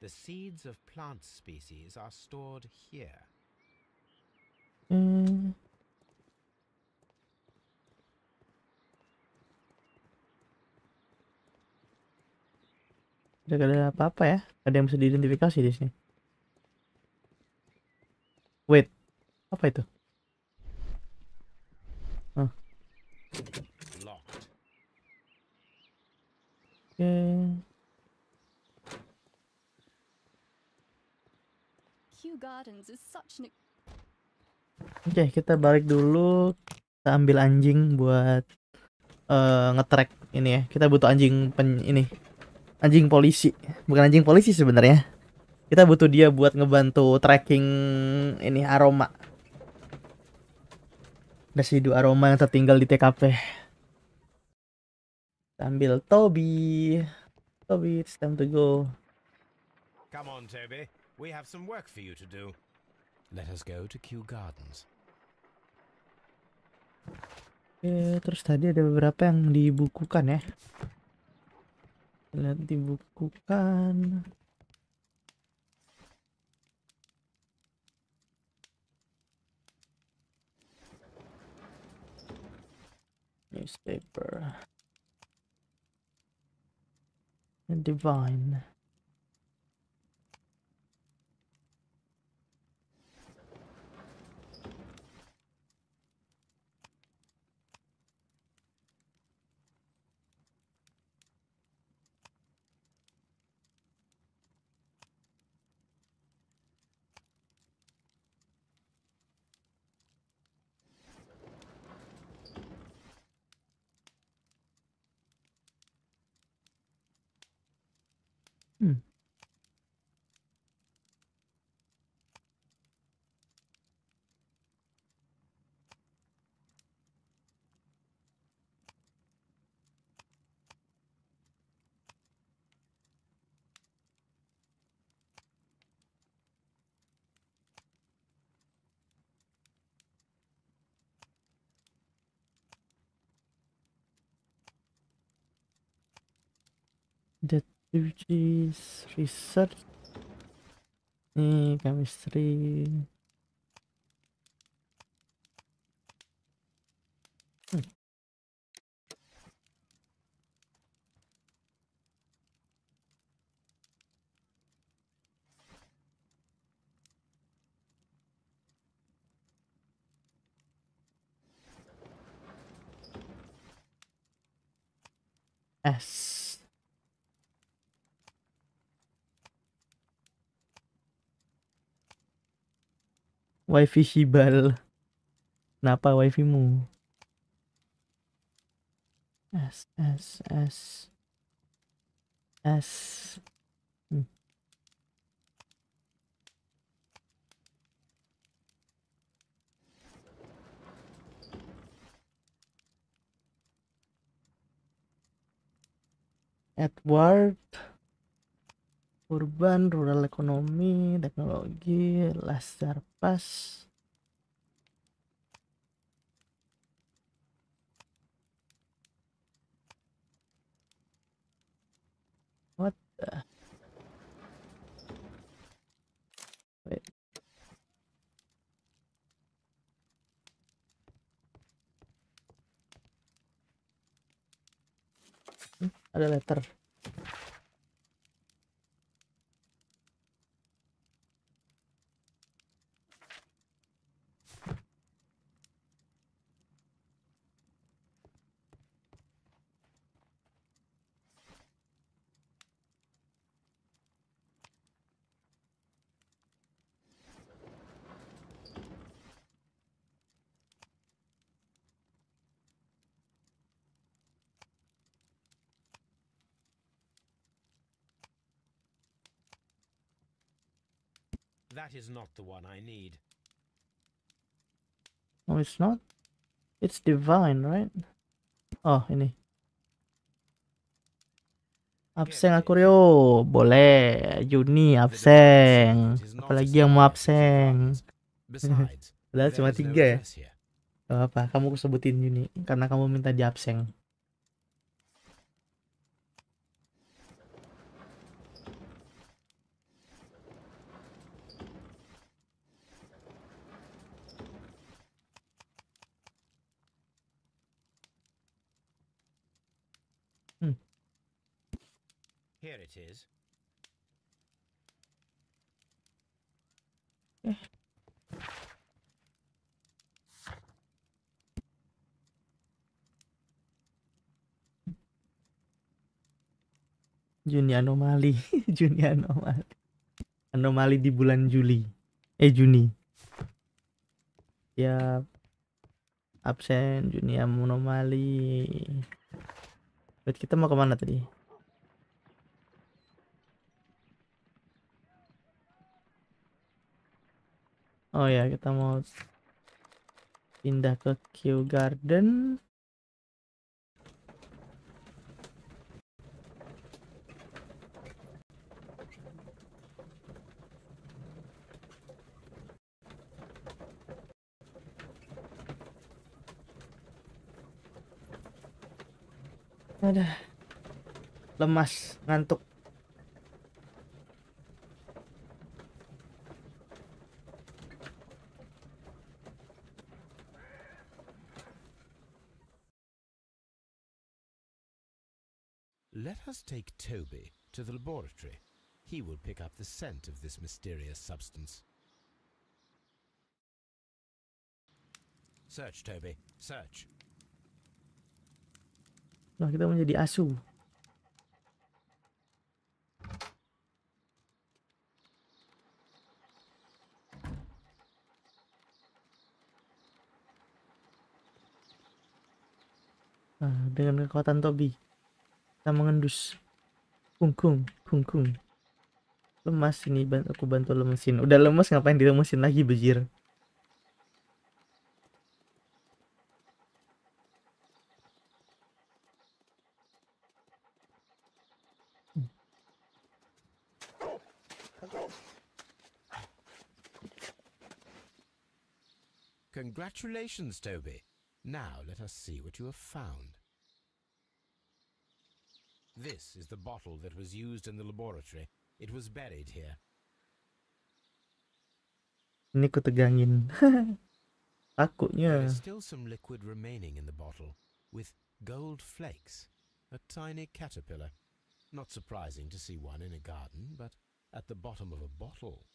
The seeds of plant species are stored here. Tidak mm. ada apa-apa ya. Ada yang bisa diidentifikasi di sini. Wait. Apa itu? Huh. Oke. Okay. Oke, okay, kita balik dulu. Kita ambil anjing buat uh, eh, ngetrek ini ya. Kita butuh anjing pen ini. Anjing polisi. Bukan anjing polisi sebenarnya. Kita butuh dia buat ngebantu tracking ini aroma. Residu aroma yang tertinggal di TKP. Kita ambil Toby. Toby, it's time to go. Come on, Toby. We have some work for you to do. Let us go to Kew Gardens. Oke, eh, terus tadi ada beberapa yang dibukukan ya. Lihat dibukukan. Newspaper. Divine. activities, research, chemistry. Hmm. S. wifi hibal kenapa wifi mu s s s s Edward hmm urban, rural ekonomi, teknologi, laser pas. What hmm, ada letter. that is not the one I need. Oh, it's not? It's divine, right? Oh, ini. Abseng Akurio. Boleh. Juni abseng. Apalagi yang mau abseng. [laughs] Padahal cuma tiga ya. Gak apa, kamu sebutin Juni. Karena kamu minta di abseng. it is. [laughs] Juni anomali, [laughs] Juni anomali. Anomali di bulan Juli. Eh Juni. Ya absen Juni anomali. Bet kita mau kemana tadi? Oh ya, kita mau pindah ke Q Garden. Ada lemas, ngantuk. us take Toby to the laboratory. He will pick up the scent of this mysterious substance. Search, Toby. Search. Nah, kita menjadi asu. Nah, dengan kekuatan Toby. tak mengendus kungkung kungkung lemas ini bantu aku bantu lemesin udah lemas ngapain dilemesin lagi bejir Congratulations, Toby. Now let us see what you have found. This is the bottle that was used in the laboratory. It was buried here. Ini kutegangin. [laughs] Takutnya. There is still some liquid remaining in the bottle, with gold flakes, a tiny caterpillar. Not surprising to see one in a garden, but at the bottom of a bottle.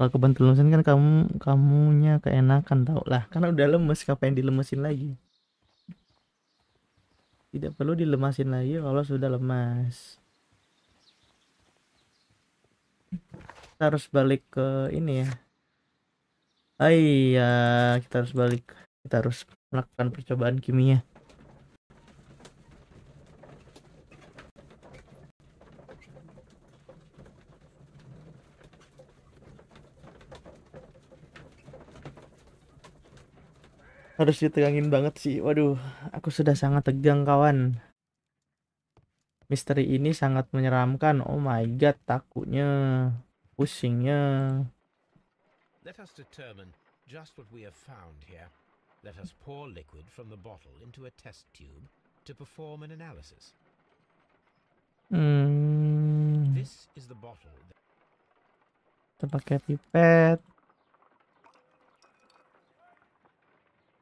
Kalau kebantu lemesin kan kamu kamunya keenakan tau lah, karena udah lemes kapan dilemesin lagi? tidak perlu dilemasin lagi kalau sudah lemas kita harus balik ke ini ya Aiyah, ah, kita harus balik kita harus melakukan percobaan kimia harus ditegangin banget sih waduh aku sudah sangat tegang kawan misteri ini sangat menyeramkan oh my god takutnya pusingnya let us determine just what we have found here let us pour liquid from the bottle into a test tube to perform an analysis hmm. this is the bottle kita pakai pipet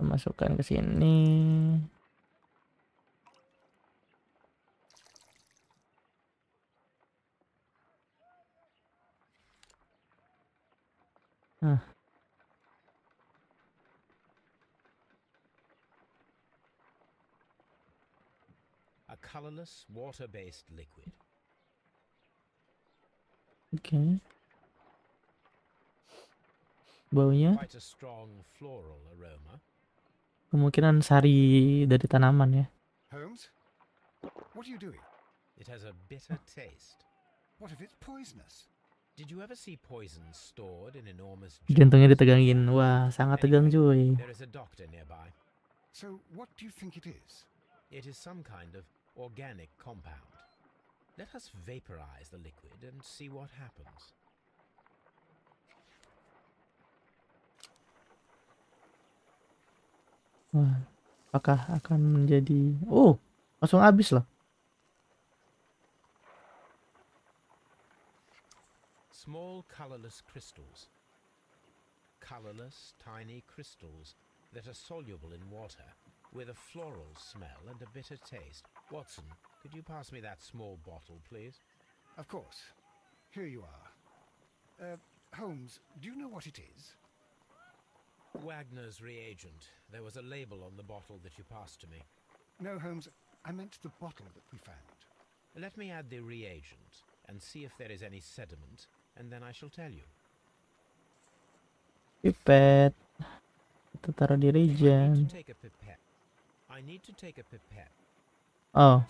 masukkan ke sini Huh. A colorless water-based liquid. Okay. Well, yeah. Quite a strong floral aroma. Kemungkinan sari dari tanaman ya. Holmes, what are you doing? It has a bitter taste. What if it's poisonous? Did you ever see poison stored in enormous Jantungnya ditegangin. Wah, sangat tegang, cuy. There is a doctor nearby. So, what do you think it is? It is some kind of organic compound. Let us vaporize the liquid and see what happens. apakah akan menjadi oh langsung habis small colorless crystals colorless tiny crystals that are soluble in water with a floral smell and a bitter taste watson could you pass me that small bottle please of course here you are uh, holmes do you know what it is Wagner's reagent. There was a label on the bottle that you passed to me. No, Holmes, I meant the bottle that we found. Let me add the reagent and see if there is any sediment, and then I shall tell you. Pipet. Itu taruh di region. I need to take a pipette. Oh.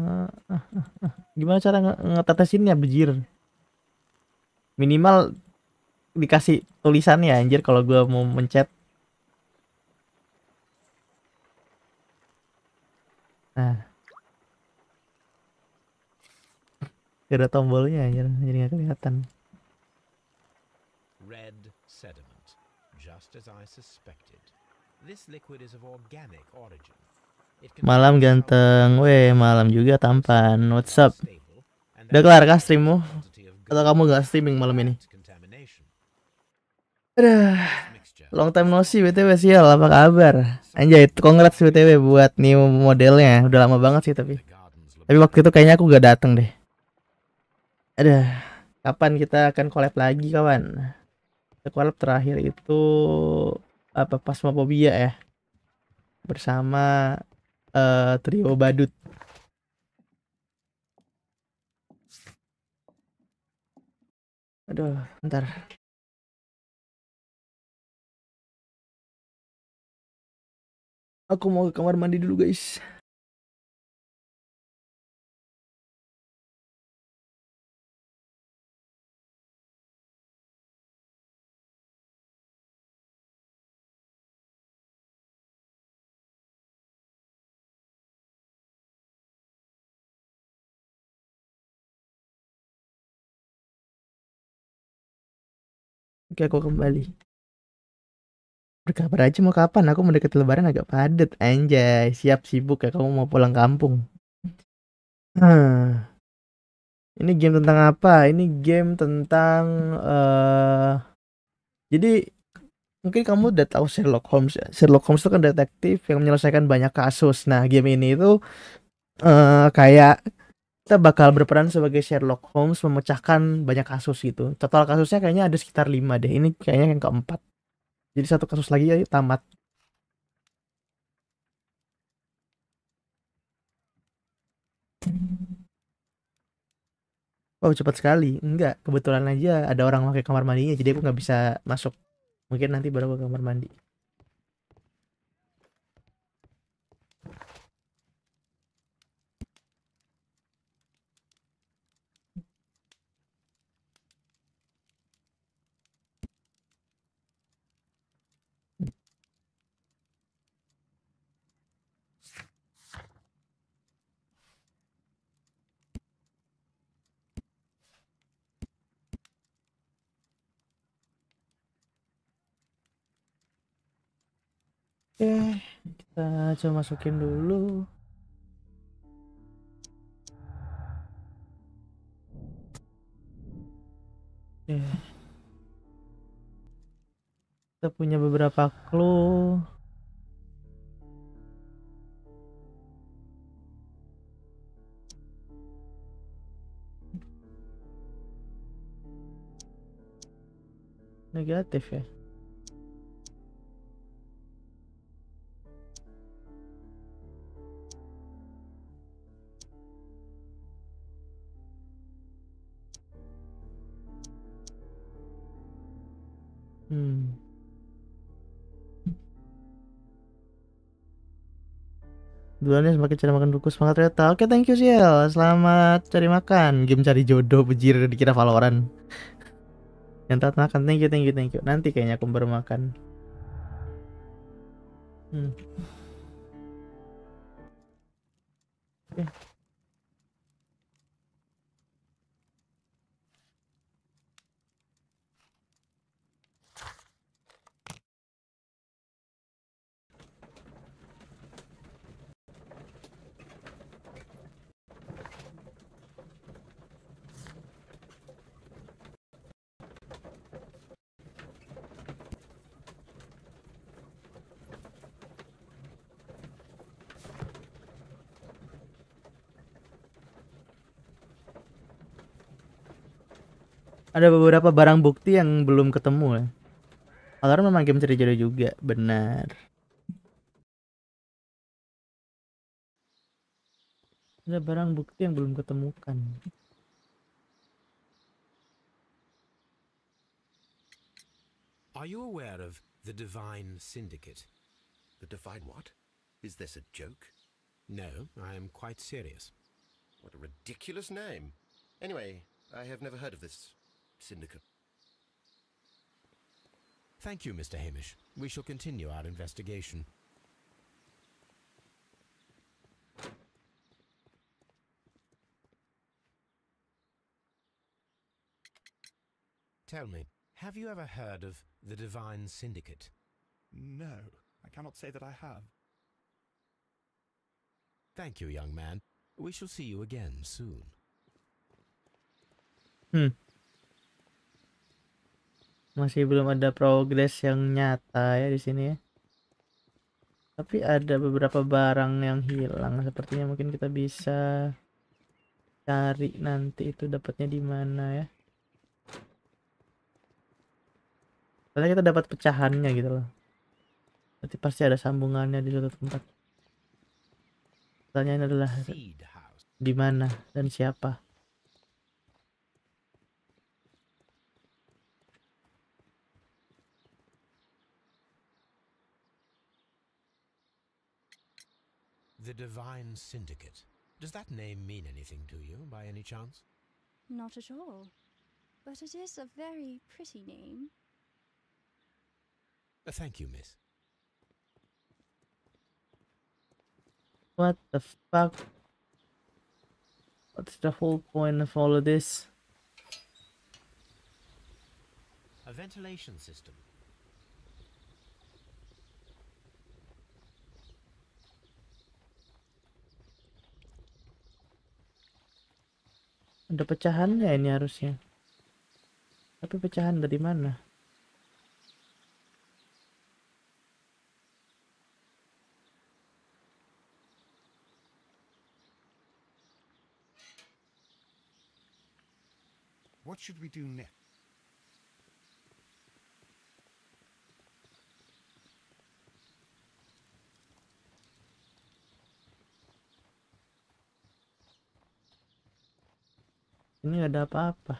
Uh, [laughs] Gimana cara ngetetesinnya bejir? minimal dikasih tulisan ya anjir kalau gue mau mencet nah gak ada tombolnya anjir jadi nggak kelihatan red sediment just as I suspected this liquid is of organic origin Malam ganteng, weh malam juga tampan. What's up? Udah kelar kah streammu? Atau kamu gak streaming malam ini? Aduh, long time no see BTW sial, apa kabar? Anjay, congrats BTW buat new modelnya Udah lama banget sih tapi Tapi waktu itu kayaknya aku gak dateng deh Aduh, kapan kita akan collab lagi kawan? Kita collab terakhir itu apa Pasmophobia ya bersama uh, trio badut Aduh, bentar. Aku mau ke kamar mandi dulu, guys. aku kembali. Berkabar aja mau kapan, aku mendekati lebaran agak padat, anjay. Siap sibuk ya, kamu mau pulang kampung. Hmm. Ini game tentang apa? Ini game tentang... Uh... Jadi mungkin kamu udah tahu Sherlock Holmes ya? Sherlock Holmes itu kan detektif yang menyelesaikan banyak kasus. Nah, game ini itu uh, eh, kayak kita bakal berperan sebagai Sherlock Holmes memecahkan banyak kasus gitu. Total kasusnya kayaknya ada sekitar 5 deh. Ini kayaknya yang keempat. Jadi satu kasus lagi ya tamat. Wow cepat sekali. Enggak, kebetulan aja ada orang pakai kamar mandinya jadi aku nggak bisa masuk. Mungkin nanti baru ke kamar mandi. Oke, iya. kita coba masukin dulu. Oke. Iya. Kita punya beberapa clue. Negatif ya. Hmm. Duluan ya semakin cari makan buku semangat ternyata. Oke, thank you Siel. Selamat cari makan. Game cari jodoh bejir dikira Valorant. Yang tak makan. Thank you, thank you, thank you. Nanti kayaknya aku makan Hmm. Oke. ada beberapa barang bukti yang belum ketemu ya. Alarm memang game ceri-ceri juga, benar. Ada barang bukti yang belum ketemukan. Are you aware of the Divine Syndicate? The Divine what? Is this a joke? No, I am quite serious. What a ridiculous name. Anyway, I have never heard of this. syndicate. Thank you, Mr. Hamish. We shall continue our investigation. Tell me, have you ever heard of the Divine Syndicate? No, I cannot say that I have. Thank you, young man. We shall see you again soon. Hmm. masih belum ada progres yang nyata ya di sini ya tapi ada beberapa barang yang hilang sepertinya mungkin kita bisa cari nanti itu dapatnya di mana ya karena kita dapat pecahannya gitu loh nanti pasti ada sambungannya di suatu tempat pertanyaannya adalah di mana dan siapa The Divine Syndicate. Does that name mean anything to you, by any chance? Not at all. But it is a very pretty name. Uh, thank you, miss. What the fuck? What's the whole point of all of this? A ventilation system Ada pecahan ya ini harusnya. Tapi pecahan dari mana? What should we do next? Ini ada apa-apa.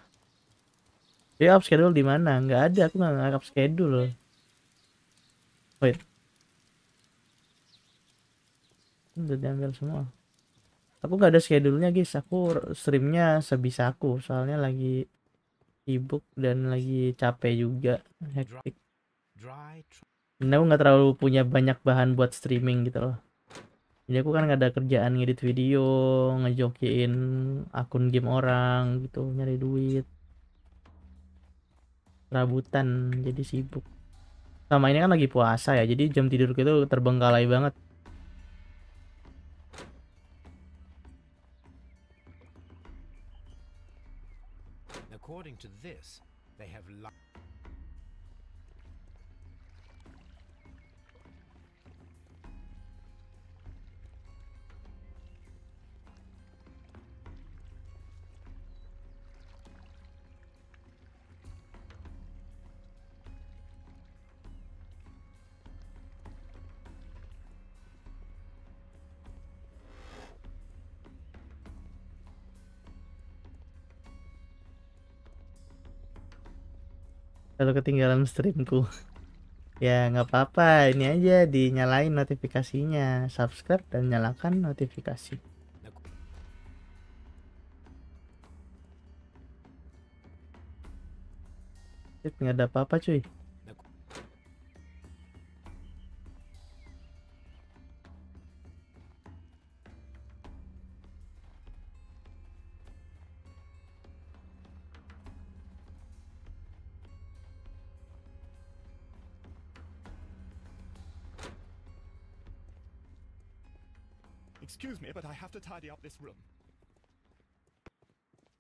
Dia up schedule di mana? Nggak ada, aku nggak ngarap schedule. Wait. Udah diambil semua. Aku nggak ada schedulenya, guys. Aku streamnya sebisa aku, soalnya lagi sibuk dan lagi capek juga, hektik. Dan aku nggak terlalu punya banyak bahan buat streaming gitu loh jadi aku kan gak ada kerjaan ngedit video ngejokiin akun game orang gitu nyari duit rabutan jadi sibuk sama ini kan lagi puasa ya jadi jam tidur itu terbengkalai banget According to this, they have Kalau ketinggalan streamku. ya nggak apa-apa, ini aja dinyalain notifikasinya. Subscribe dan nyalakan notifikasi. Nggak ada apa-apa cuy.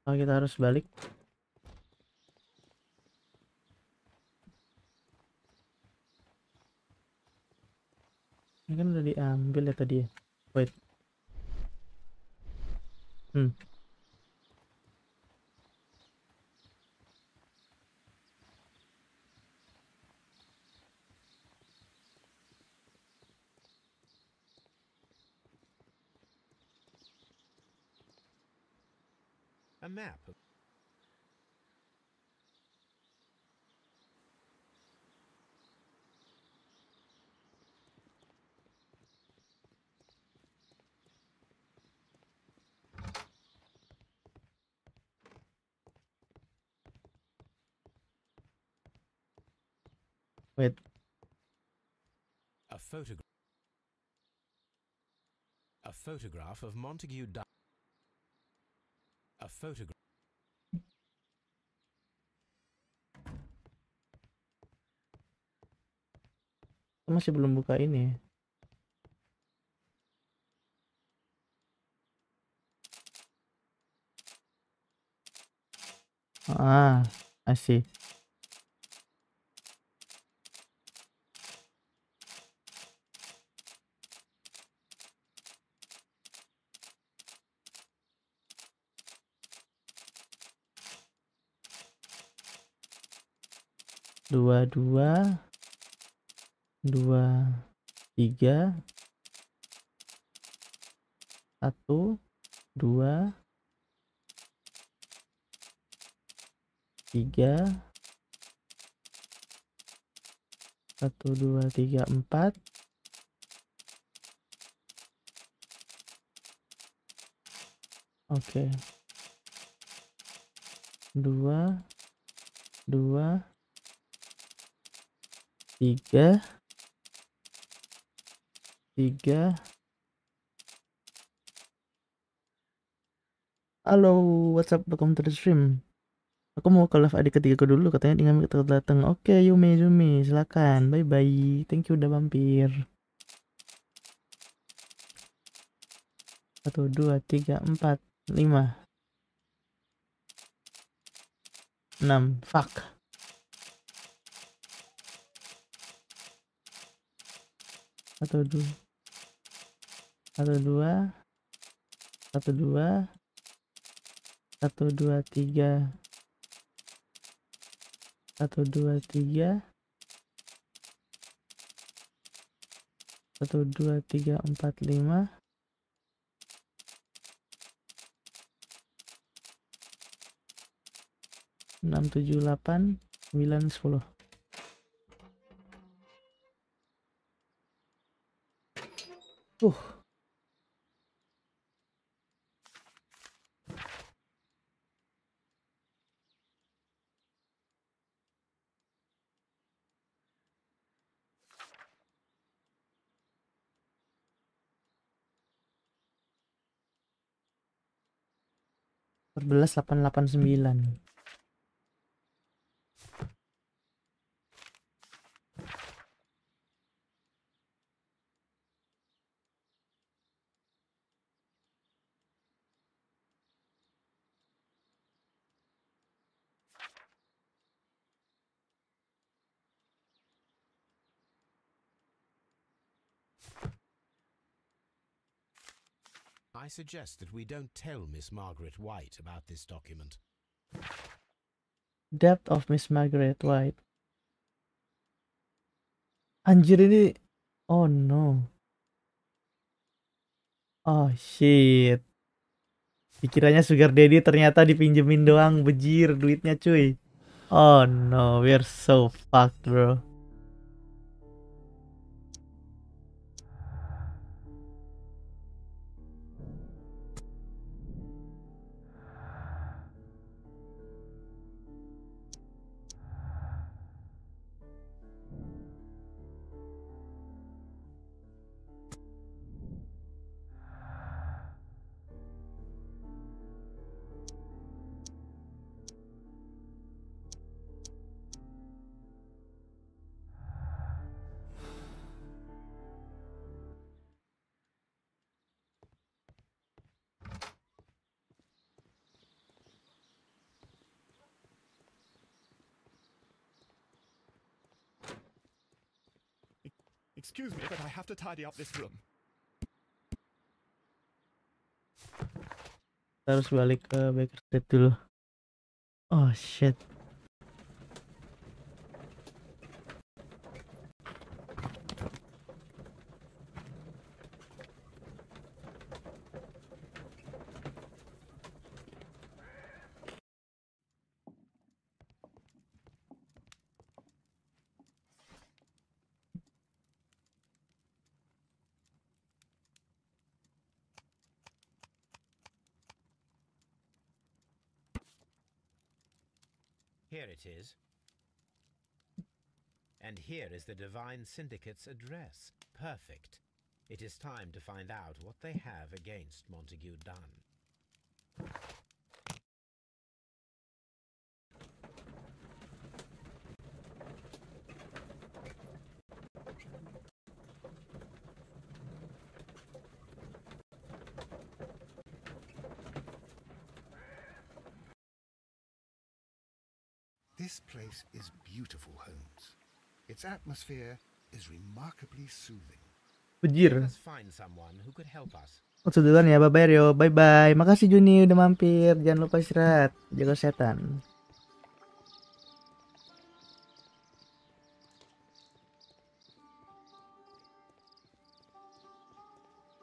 Oh, kita harus balik. Ini kan udah diambil ya tadi ya. Wait. Hmm. map. Wait. A photograph. A photograph of Montague photograph. Masih belum buka ini. Ah, I see. dua dua dua tiga satu dua tiga satu dua tiga empat oke dua dua tiga tiga halo WhatsApp up welcome to the stream aku mau ke live adik ketiga dulu katanya dengan kita datang oke okay, Yumi Yumi silakan bye bye thank you udah mampir satu dua tiga empat lima enam fuck satu dua satu dua satu dua satu dua tiga satu dua tiga satu dua tiga empat lima enam tujuh delapan sembilan sepuluh Uh. Sebelas delapan delapan sembilan. suggest that we don't tell Miss Margaret White about this document. Death of Miss Margaret White. Anjir ini Oh no. Oh shit. Pikirannya Sugar Daddy ternyata dipinjemin doang bejir duitnya cuy. Oh no, we're so fucked bro. tidy up this room. harus balik ke Baker Street dulu. Oh shit. is. And here is the Divine Syndicate's address. Perfect. It is time to find out what they have against Montague Dunn. place is beautiful homes. Its atmosphere is remarkably soothing. Let's find someone who could help Bejir. Maksud duluan ya, bye bye Rio, bye bye. Makasih Juni udah mampir. Jangan lupa istirahat, jaga setan.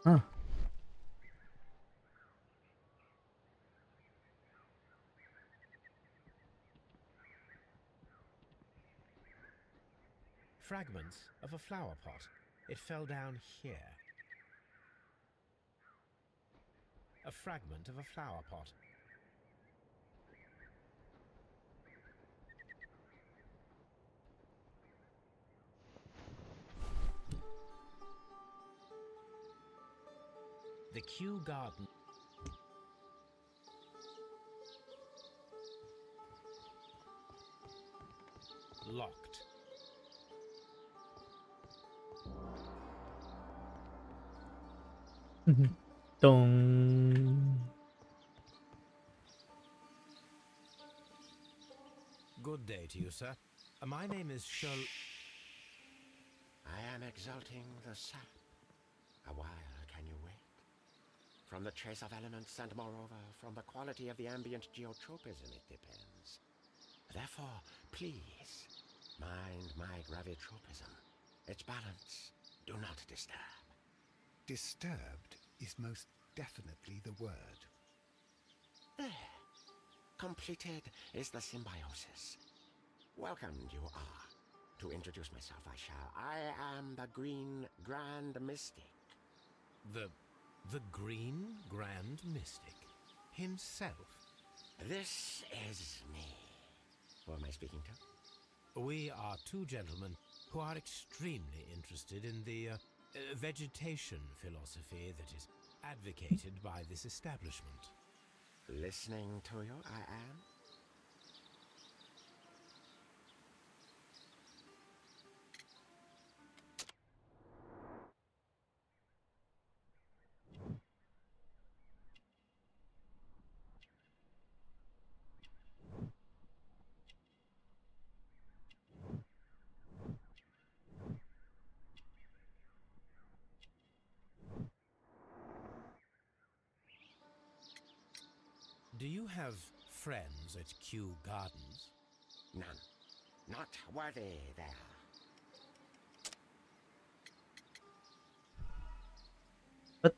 Huh. fragments of a flower pot. It fell down here. A fragment of a flower pot. The Kew Garden locked. Dong. Mm-hmm. Good day to you, sir. Uh, my name is Shul. I am exalting the sap. A while can you wait? From the trace of elements and moreover, from the quality of the ambient geotropism it depends. Therefore, please, mind my gravitropism. Its balance. Do not disturb. Disturbed? is most definitely the word. There. Completed is the symbiosis. Welcomed you are. To introduce myself, I shall. I am the Green Grand Mystic. The. the Green Grand Mystic? Himself? This is me. Who am I speaking to? We are two gentlemen who are extremely interested in the. Uh, vegetation philosophy that is advocated by this establishment. Listening to you, I am? have friends at Kew Gardens? None. Not worthy there. But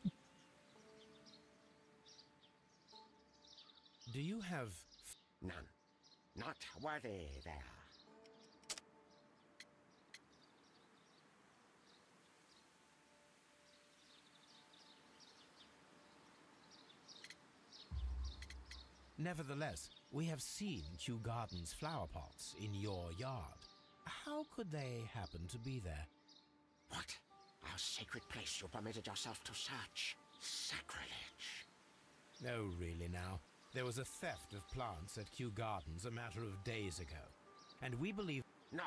do you have none? Not worthy there. Nevertheless, we have seen Kew Garden's flower pots in your yard. How could they happen to be there? What? Our sacred place you permitted yourself to search? Sacrilege. No, really now. There was a theft of plants at Kew Gardens a matter of days ago. And we believe... No.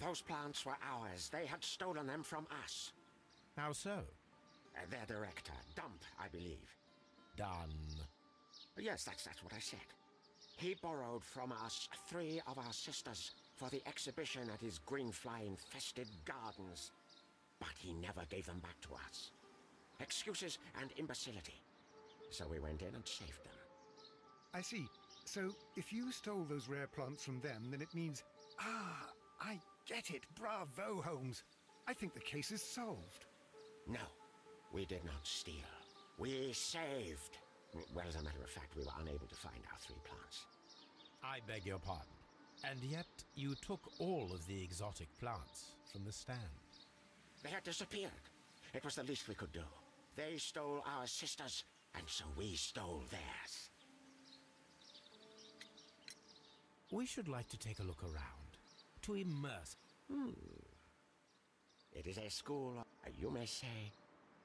Those plants were ours. They had stolen them from us. How so? Uh, their director, Dump, I believe. Done. Yes, that's, that's what I said. He borrowed from us three of our sisters for the exhibition at his green fly-infested gardens. But he never gave them back to us. Excuses and imbecility. So we went in and saved them. I see. So if you stole those rare plants from them, then it means... Ah, I get it. Bravo, Holmes. I think the case is solved. No, we did not steal. We saved. Well, as a matter of fact, we were unable to find our three plants. I beg your pardon. And yet, you took all of the exotic plants from the stand. They had disappeared. It was the least we could do. They stole our sisters, and so we stole theirs. We should like to take a look around, to immerse. Hmm. It is a school, you may say,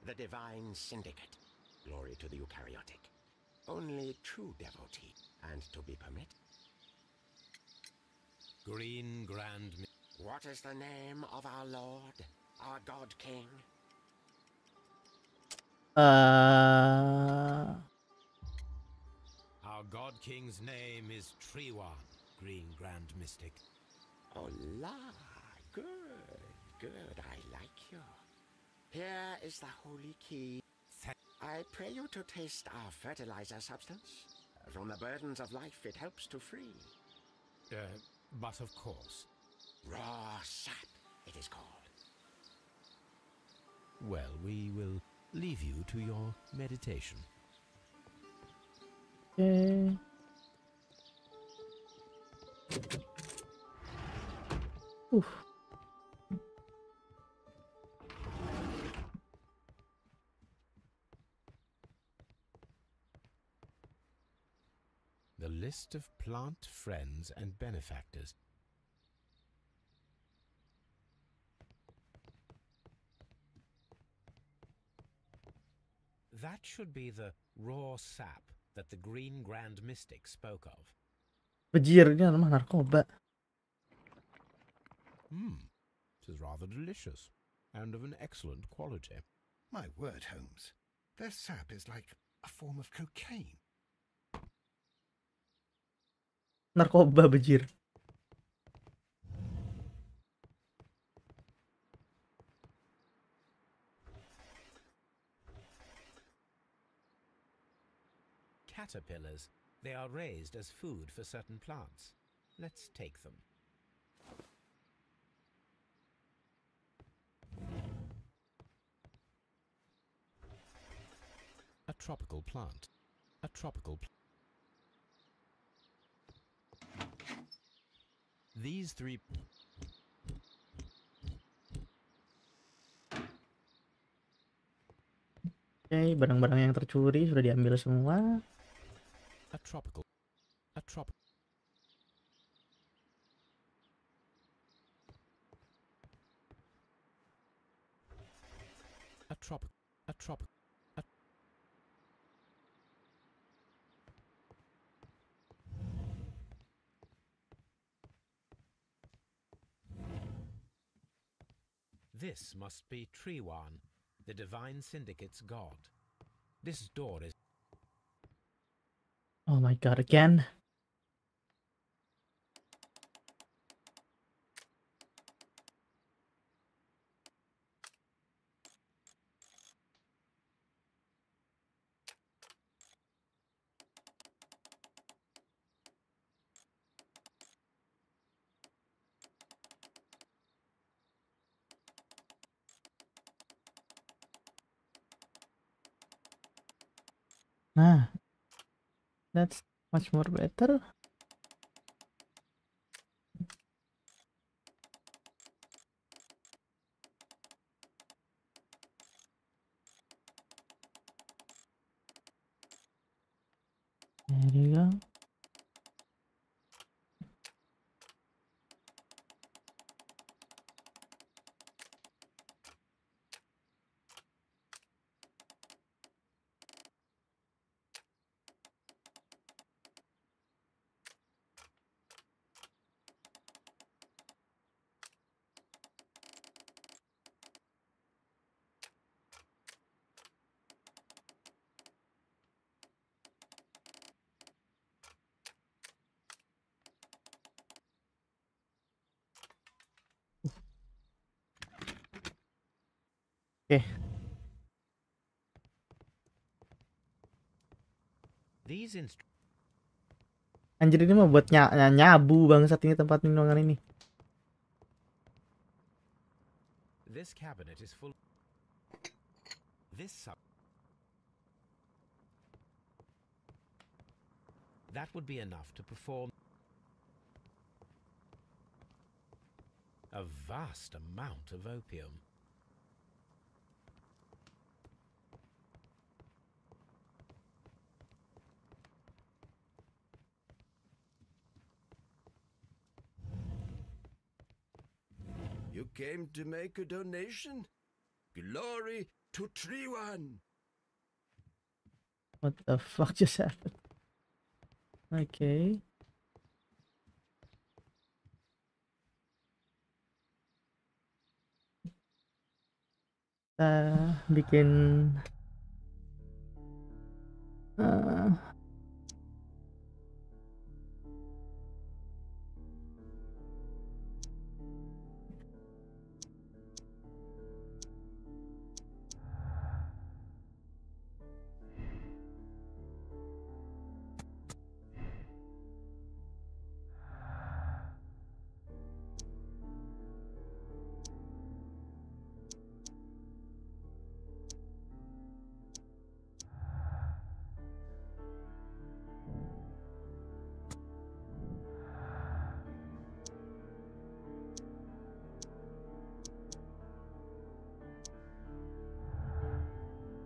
the Divine Syndicate. Glory to the Eukaryotic only true devotee, and to be permitted. Green Grand... What is the name of our Lord, our God King? Uh... uh. Our God King's name is Triwan, Green Grand Mystic. Ola, good, good, I like you. Here is the holy key. I pray you to taste our fertilizer substance. From the burdens of life, it helps to free. Uh, but of course. Raw sap, it is called. Well, we will leave you to your meditation. Okay. Uh. Oof. list of plant friends and benefactors. That should be the raw sap that the Green Grand Mystic spoke of. بتجير Hmm, it is rather delicious and of an excellent quality. My word, Holmes, their sap is like a form of cocaine narkoba bejir Caterpillars. They are raised as food for certain plants. Let's take them. A tropical plant. A tropical plant. These three... Oke, okay, barang-barang yang tercuri sudah diambil semua. A tropical. A tropical. A tropical. A tropical. This must be Triwan, the divine syndicate's god. This door is. Oh my god, again. that's much more better Anjir ini mah buat ny nyabu bangsat ini tempat minuman ini. This cabinet is full. This sub. That would be enough to perform a vast amount of opium. came to make a donation. Glory to Triwan. What the fuck just happened? Okay. Kita uh, begin. uh,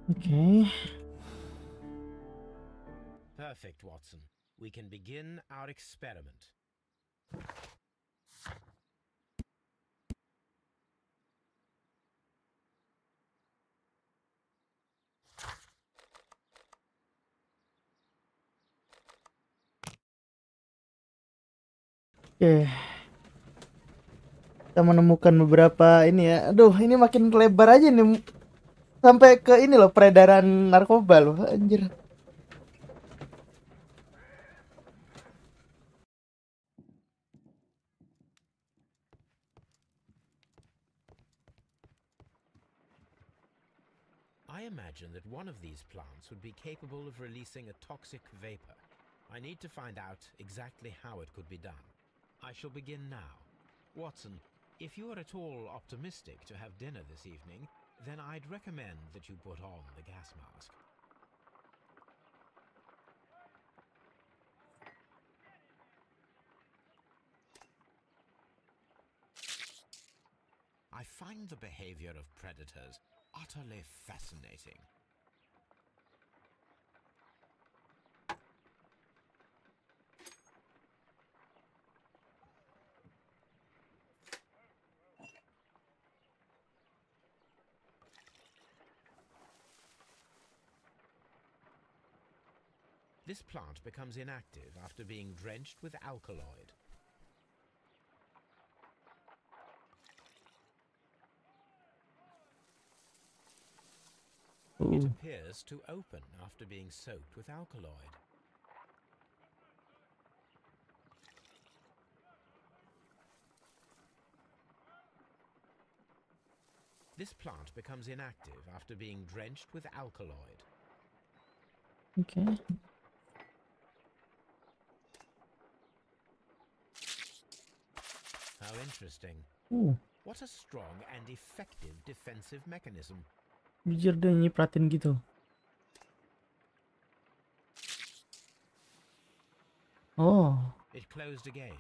Okay. Perfect, Watson. We can begin our experiment. Oke. Okay. Kita menemukan beberapa ini ya. Aduh, ini makin lebar aja nih sampai ke ini loh peredaran narkoba loh anjir I imagine that one of these plants would be capable of releasing a toxic vapor. I need to find out exactly how it could be done. I shall begin now. Watson, if you are at all optimistic to have dinner this evening, then I'd recommend that you put on the gas mask. I find the behavior of predators utterly fascinating. This plant becomes inactive after being drenched with alkaloid. Ooh. It appears to open after being soaked with alkaloid. This plant becomes inactive after being drenched with alkaloid. Okay. How interesting. Oh. What a strong and effective defensive mechanism. Jujur dia nyipratin gitu. Oh. It closed again.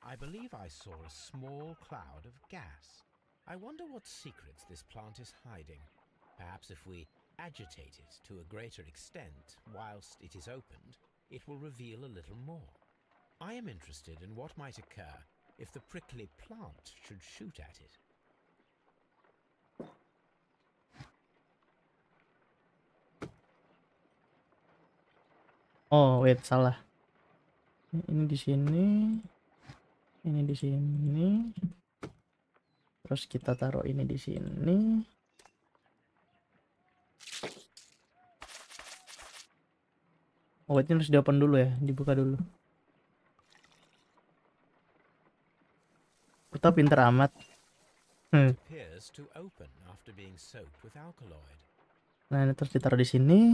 I believe I saw a small cloud of gas. I wonder what secrets this plant is hiding. Perhaps if we agitate it to a greater extent whilst it is opened, it will reveal a little more. I am interested in what might occur if the prickly plant should shoot at it. Oh, wait, salah. Ini di sini. Ini di sini. Terus kita taruh ini di sini. Oh, ini harus diopen dulu ya, dibuka dulu. Naruto pinter amat. Hmm. Nah, ini terus ditaruh di sini.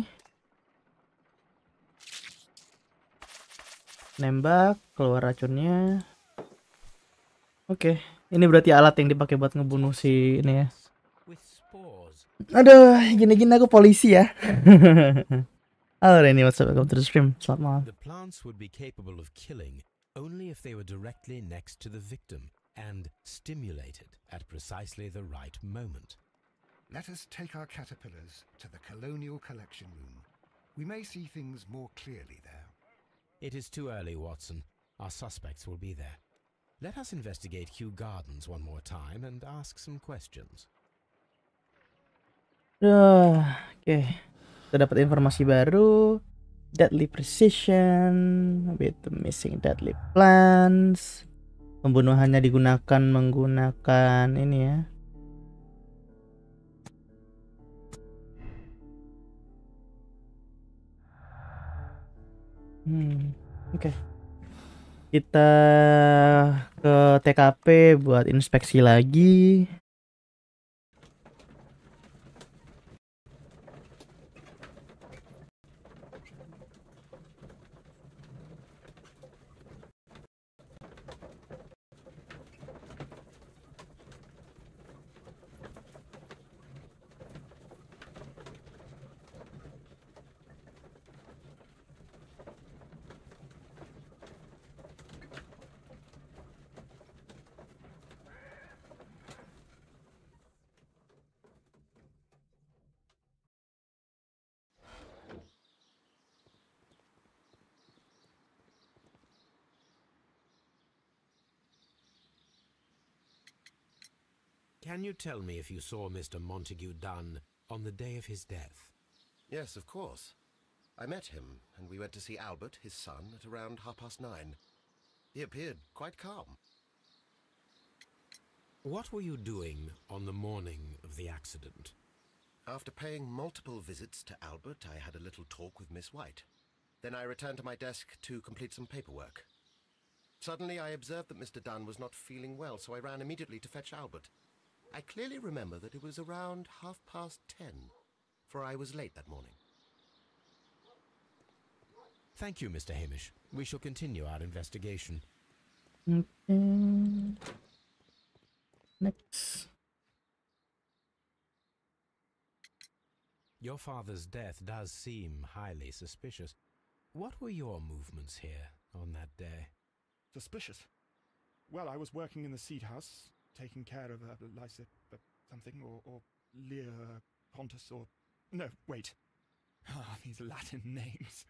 Nembak, keluar racunnya. Oke, okay. ini berarti alat yang dipakai buat ngebunuh si ini ya. Aduh, gini-gini aku polisi ya. [laughs] Halo Reni, what's up? Welcome to the stream. Selamat malam. The plants would be capable of killing only if they were directly next to the victim. and stimulated at precisely the right moment. Let us take our caterpillars to the Colonial Collection Room. We may see things more clearly there. It is too early, Watson. Our suspects will be there. Let us investigate Hugh Gardens one more time and ask some questions. Uh, ah, okay. Kita dapat informasi baru. Deadly precision with the missing deadly plants. pembunuhannya digunakan menggunakan ini ya Hmm, oke. Okay. Kita ke TKP buat inspeksi lagi. tell me if you saw Mr. Montague Dunn on the day of his death? Yes, of course. I met him, and we went to see Albert, his son, at around half past nine. He appeared quite calm. What were you doing on the morning of the accident? After paying multiple visits to Albert, I had a little talk with Miss White. Then I returned to my desk to complete some paperwork. Suddenly, I observed that Mr. Dunn was not feeling well, so I ran immediately to fetch Albert. I clearly remember that it was around half past ten, for I was late that morning. Thank you, Mr. Hamish. We shall continue our investigation. Okay. Next. Your father's death does seem highly suspicious. What were your movements here on that day? Suspicious? Well, I was working in the seed house, taking care of a Lysa something or, or uh, Pontus or. No, wait. Ah, oh, these Latin names.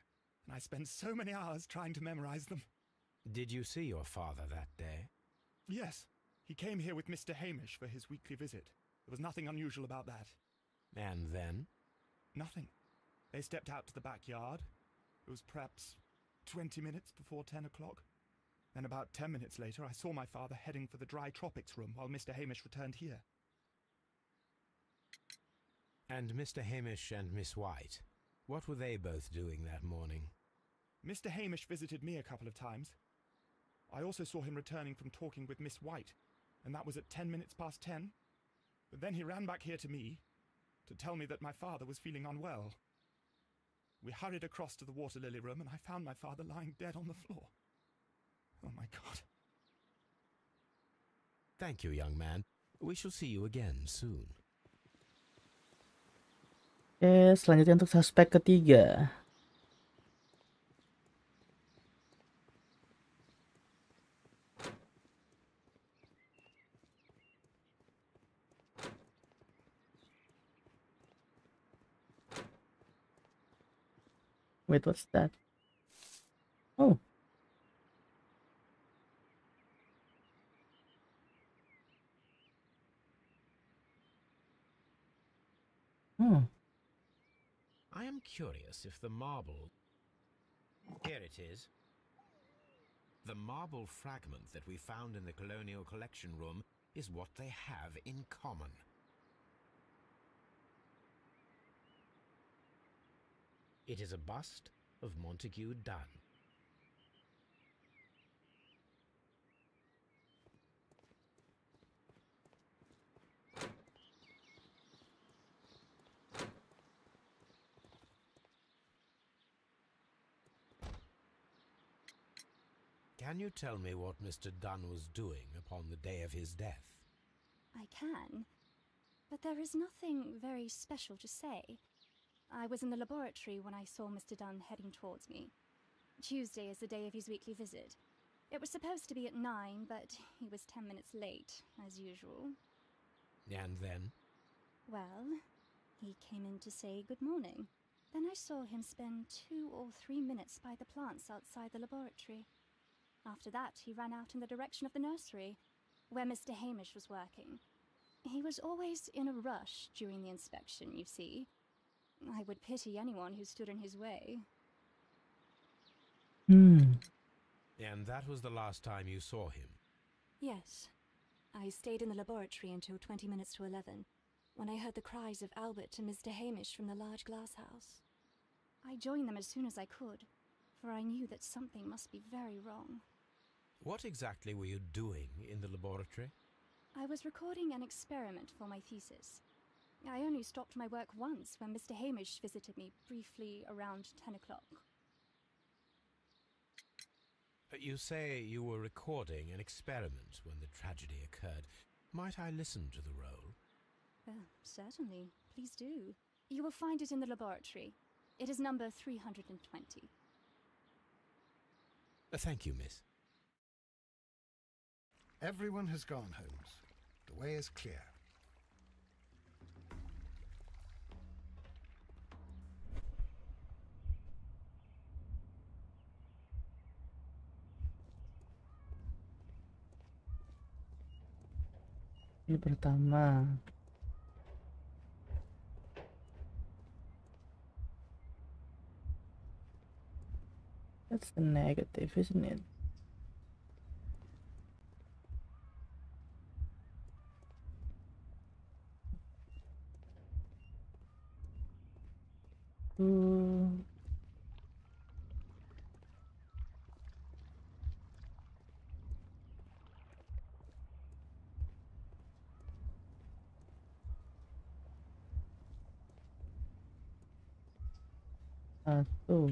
And I spent so many hours trying to memorize them. Did you see your father that day? Yes. He came here with Mr. Hamish for his weekly visit. There was nothing unusual about that. And then? Nothing. They stepped out to the backyard. It was perhaps 20 minutes before 10 o'clock and about ten minutes later I saw my father heading for the dry tropics room while Mr. Hamish returned here. And Mr. Hamish and Miss White, what were they both doing that morning? Mr. Hamish visited me a couple of times. I also saw him returning from talking with Miss White, and that was at ten minutes past ten. But then he ran back here to me to tell me that my father was feeling unwell. We hurried across to the Water Lily room, and I found my father lying dead on the floor. Oh my god. Thank you, young man. We shall see you again soon. Oke, selanjutnya untuk suspek ketiga. Wait, what's that? Oh. I am curious if the marble... Here it is. The marble fragment that we found in the colonial collection room is what they have in common. It is a bust of Montague Dunn. Can you tell me what Mr. Dunn was doing upon the day of his death? I can, but there is nothing very special to say. I was in the laboratory when I saw Mr. Dunn heading towards me. Tuesday is the day of his weekly visit. It was supposed to be at nine, but he was ten minutes late, as usual. And then? Well, he came in to say good morning. Then I saw him spend two or three minutes by the plants outside the laboratory. After that, he ran out in the direction of the nursery, where Mr. Hamish was working. He was always in a rush during the inspection, you see. I would pity anyone who stood in his way. Hmm. And that was the last time you saw him? Yes. I stayed in the laboratory until 20 minutes to 11, when I heard the cries of Albert and Mr. Hamish from the large glass house. I joined them as soon as I could, for I knew that something must be very wrong. What exactly were you doing in the laboratory? I was recording an experiment for my thesis. I only stopped my work once when Mr. Hamish visited me briefly around 10 o'clock. You say you were recording an experiment when the tragedy occurred. Might I listen to the roll? Uh, certainly. Please do. You will find it in the laboratory. It is number 320. Uh, thank you, miss. Everyone has gone, Holmes. The way is clear. Pertama, That's the negative, isn't it? Ooh. Ah, cool.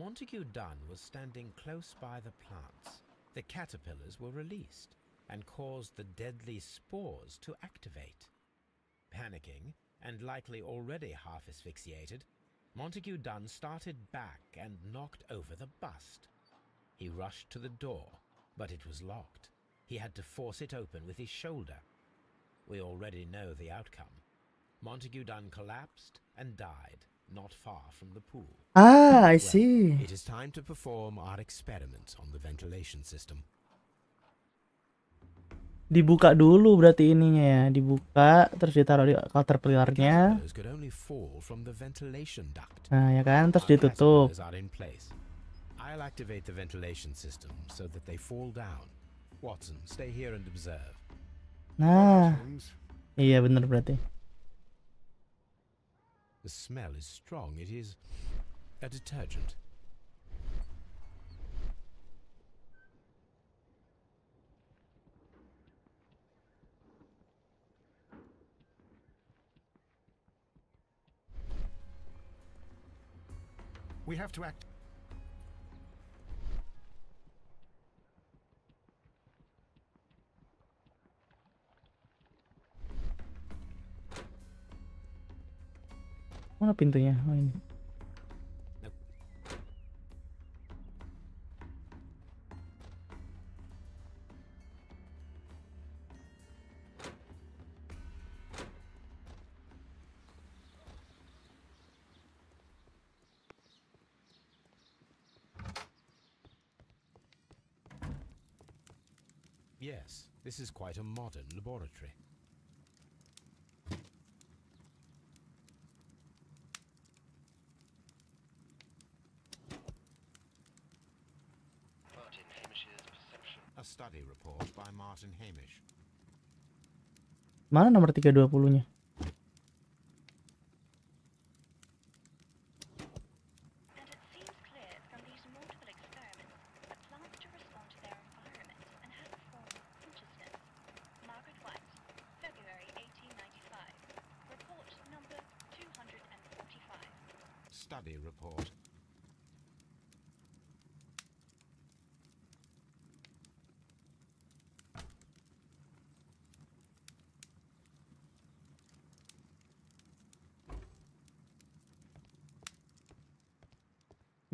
Montague Dunn was standing close by the plants. The caterpillars were released and caused the deadly spores to activate. Panicking, and likely already half asphyxiated, Montague Dunn started back and knocked over the bust. He rushed to the door, but it was locked. He had to force it open with his shoulder. We already know the outcome. Montague Dunn collapsed and died. not far from the pool. Ah, I well, see. It is time to perform our experiment on the ventilation system. Dibuka dulu berarti ininya ya, dibuka terus ditaruh di caterpillarnya. Nah, ya kan, terus ditutup. I'll activate the ventilation system so that they fall down. Watson, stay here and observe. Nah. Iya benar berarti. The smell is strong. It is a detergent. We have to act Mana pintunya? Oh ini. Yes, this is quite a modern laboratory. A study report by Martin Hamish. Mana nomor 320-nya?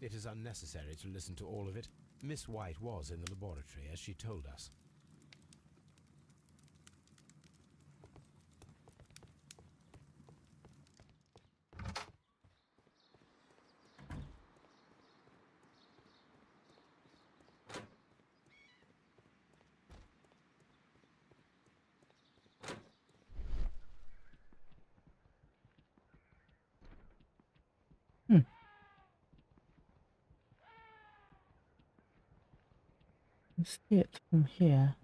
It is unnecessary to listen to all of it. Miss White was in the laboratory, as she told us. here.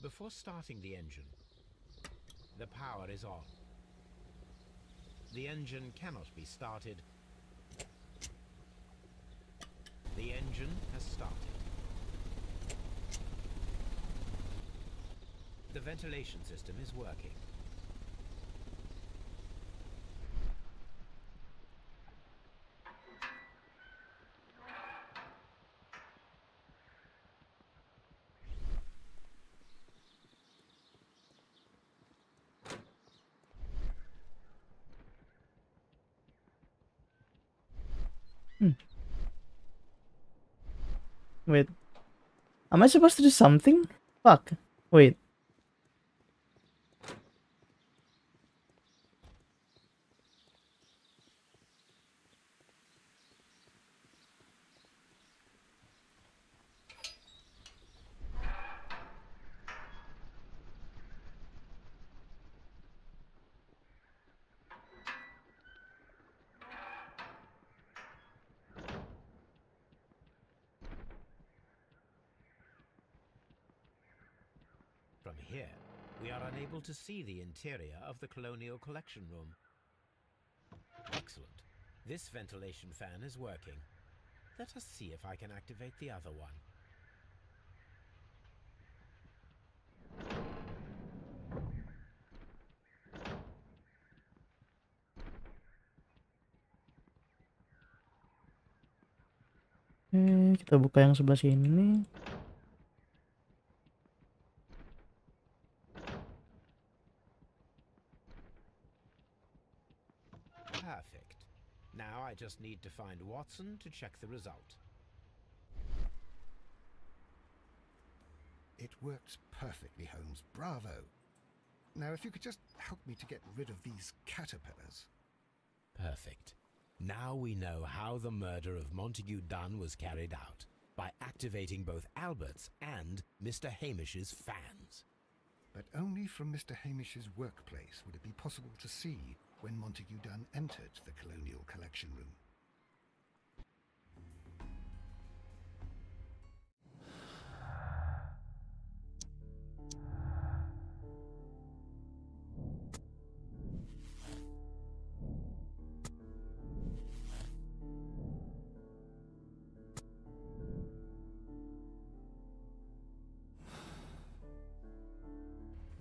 Before starting the engine, the power is on. The engine cannot be started The engine has started. The ventilation system is working. Am I supposed to do something? Fuck. Wait. see the interior of the Colonial Collection Room. Excellent. This ventilation fan is working. Let us see if I can activate the other one. Eh, kita buka yang sebelah sini. just need to find Watson to check the result. It works perfectly, Holmes. Bravo. Now, if you could just help me to get rid of these caterpillars. Perfect. Now we know how the murder of Montague Dunn was carried out by activating both Albert's and Mr. Hamish's fans. But only from Mr. Hamish's workplace would it be possible to see when Montague Dunn entered the Colonial Collection Room.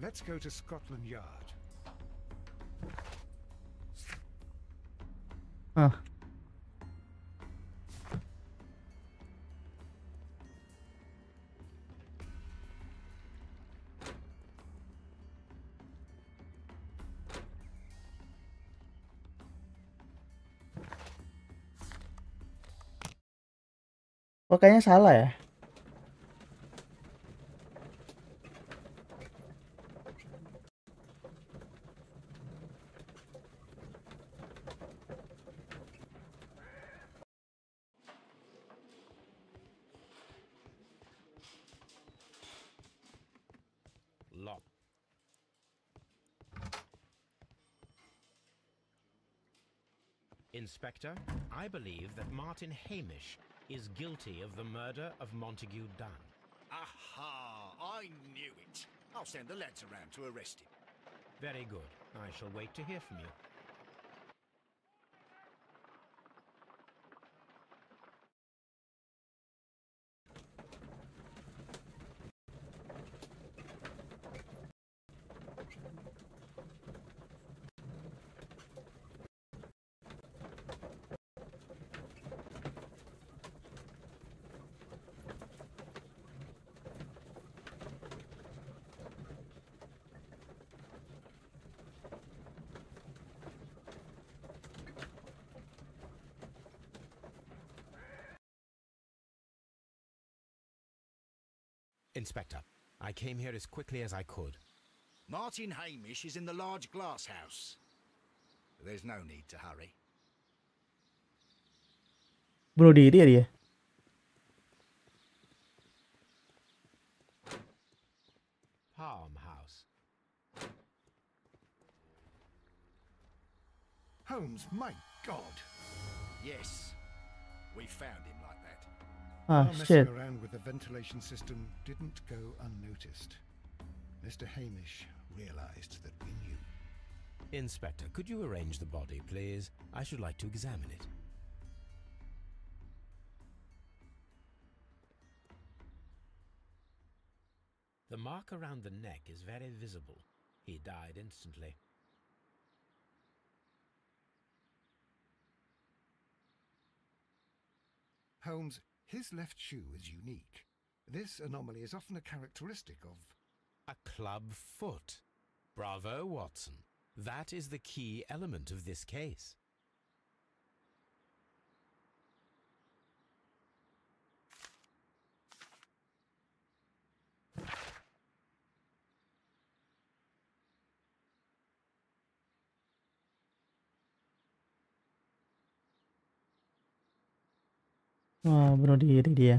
Let's go to Scotland Yard Ah. kayaknya salah ya? Inspector, I believe that Martin Hamish is guilty of the murder of Montague Dunn. Aha! I knew it. I'll send the lads around to arrest him. Very good. I shall wait to hear from you. Inspector, I came here as quickly as I could. Martin Hamish is in the large glass house. There's no need to hurry. Bunuh diri ya dia? Palm House. Holmes, my God. Yes, we found him like that. Ah, oh, shit. around with the ventilation system didn't go unnoticed. Mr. Hamish realized that we knew. Inspector, could you arrange the body, please? I should like to examine it. The mark around the neck is very visible. He died instantly. Holmes, his left shoe is unique. This anomaly is often a characteristic of... A club foot. Bravo, Watson. That is the key element of this case. Wah, oh, bunuh diri dia.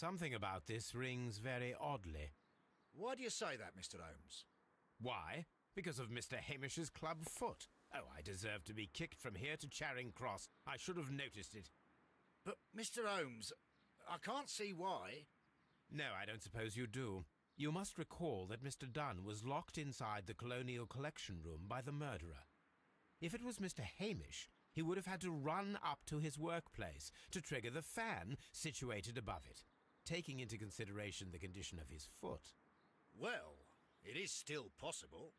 Something about this rings very oddly. Why do you say that, Mr. Holmes? Why? Because of Mr. Hamish's club foot. Oh, I deserve to be kicked from here to Charing Cross. I should have noticed it. But, Mr. Holmes, I can't see why. No, I don't suppose you do. You must recall that Mr. Dunn was locked inside the Colonial Collection Room by the murderer. If it was Mr. Hamish, he would have had to run up to his workplace to trigger the fan situated above it taking into consideration the condition of his foot. Well, it is still possible.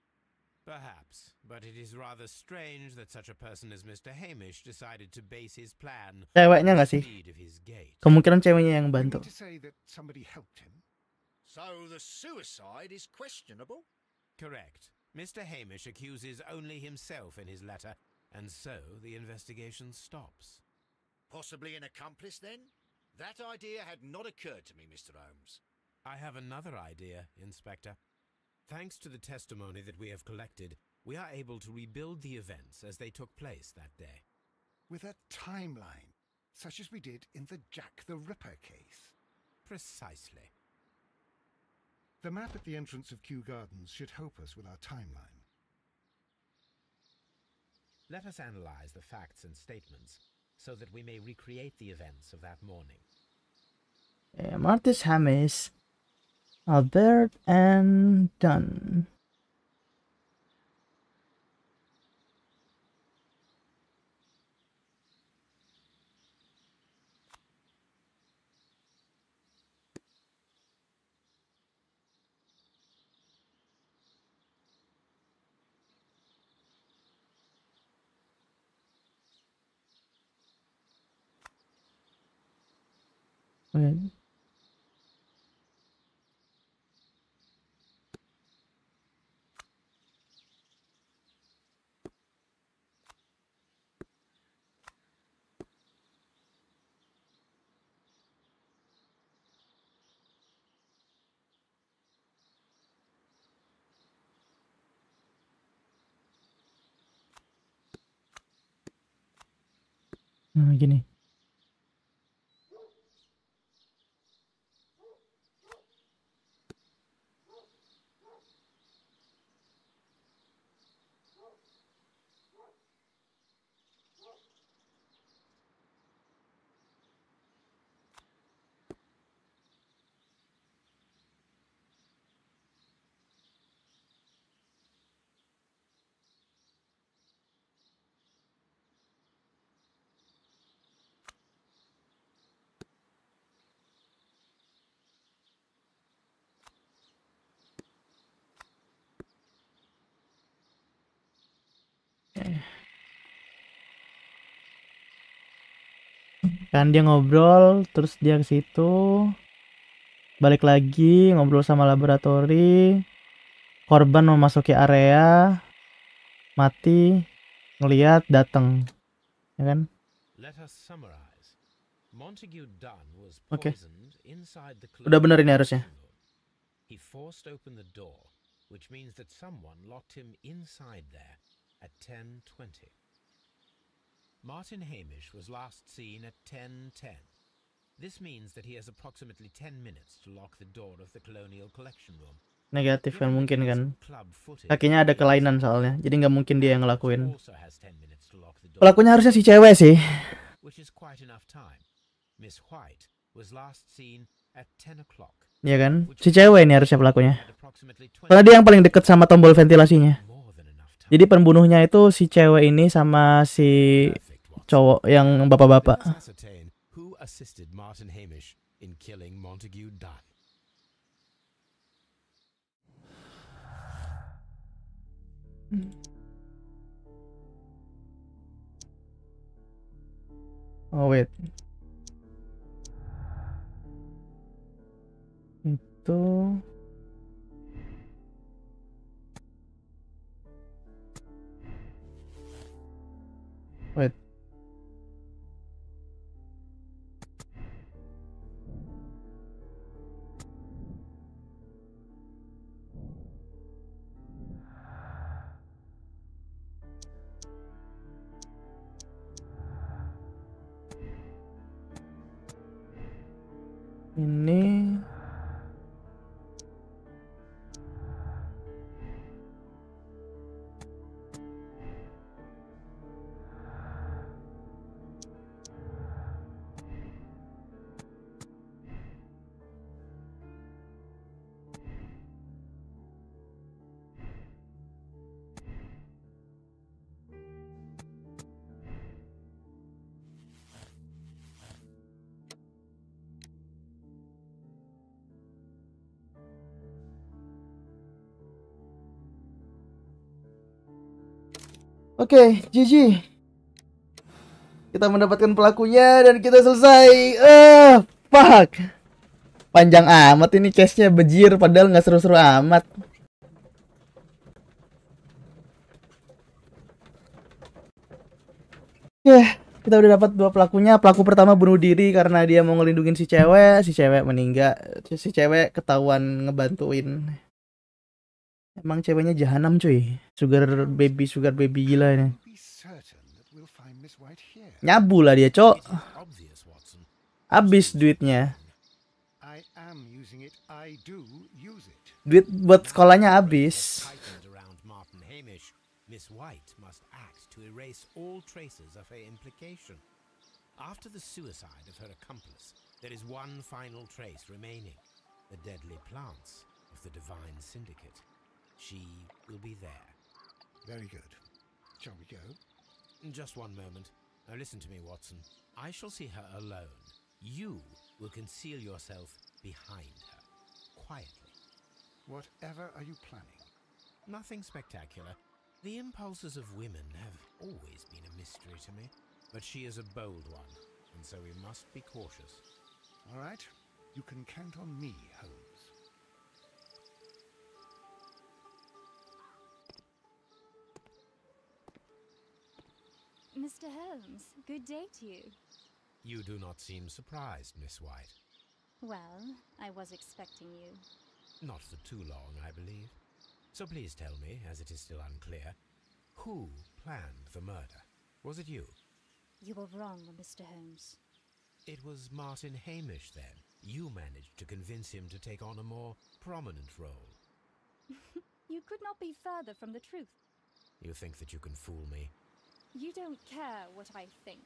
Perhaps, but it is rather strange that such a person as Mr. Hamish decided to base his plan eh, on the sih. speed of his gait. Kemungkinan yang bantu. To say that somebody helped him. So the suicide is questionable? Correct. Mr. Hamish accuses only himself in his letter, and so the investigation stops. Possibly an accomplice, then? That idea had not occurred to me, Mr. Holmes. I have another idea, Inspector. Thanks to the testimony that we have collected, we are able to rebuild the events as they took place that day. With a timeline, such as we did in the Jack the Ripper case. Precisely. The map at the entrance of Kew Gardens should help us with our timeline. Let us analyze the facts and statements so that we may recreate the events of that morning. Uh, Martis Hamis, Albert and Dunn. Nah, gini. Kan dia ngobrol, terus dia ke situ. Balik lagi ngobrol sama laboratori. Korban memasuki area. Mati, ngelihat datang. Ya kan? Let us summarize. Montague Dunn was poisoned Okay. inside the Udah bener ini harusnya. He forced open the door, which means that someone locked him inside there at 10.20. Martin Hamish was last seen at 10.10. This means that he has approximately 10 minutes to lock the door of the Colonial Collection Room. Negatif kan mungkin kan. Kakinya ada kelainan soalnya, jadi nggak mungkin dia yang ngelakuin. Pelakunya harusnya si cewek sih. Miss White was last seen at 10 o'clock. Iya kan? Si cewek ini harusnya pelakunya. Karena dia yang paling dekat sama tombol ventilasinya. Jadi pembunuhnya itu si cewek ini sama si cowok yang bapak-bapak. Hmm. Oh wait. Itu Wait, Oke, okay, GG. Kita mendapatkan pelakunya dan kita selesai. Eh, uh, fuck. Panjang amat ini case-nya bejir padahal nggak seru-seru amat. Oke, yeah, kita udah dapat dua pelakunya. Pelaku pertama bunuh diri karena dia mau ngelindungin si cewek, si cewek meninggal, si cewek ketahuan ngebantuin Emang ceweknya jahanam cuy. Sugar baby, sugar baby gila ini. Nyabu lah dia, cok. Habis duitnya. Duit buat sekolahnya habis. Miss White must act to erase all traces of her implication. After the suicide of her accomplice, there is one final trace remaining the deadly plants of the Divine Syndicate. She will be there. Very good. Shall we go? Just one moment. Now listen to me, Watson. I shall see her alone. You will conceal yourself behind her, quietly. Whatever are you planning? Nothing spectacular. The impulses of women have always been a mystery to me. But she is a bold one, and so we must be cautious. All right. You can count on me, Holmes. Mr. Holmes, good day to you. You do not seem surprised, Miss White. Well, I was expecting you. Not for too long, I believe. So please tell me, as it is still unclear, who planned the murder? Was it you? You were wrong, Mr. Holmes. It was Martin Hamish, then. You managed to convince him to take on a more prominent role. [laughs] you could not be further from the truth. You think that you can fool me? You don't care what I think.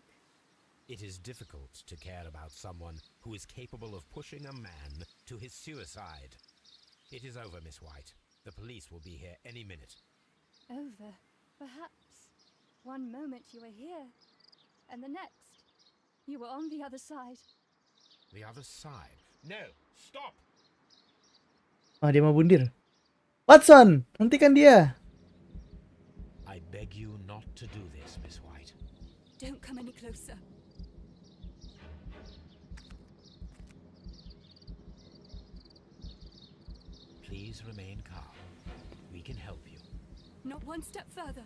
It is difficult to care about someone who is capable of pushing a man to his suicide. It is over, Miss White. The police will be here any minute. Over? Perhaps. One moment you were here, and the next, you were on the other side. The other side? No! Stop! Ah, dia mau bundir. Watson, hentikan dia. I beg you not to do this, Miss White. Don't come any closer. Please remain calm. We can help you. Not one step further.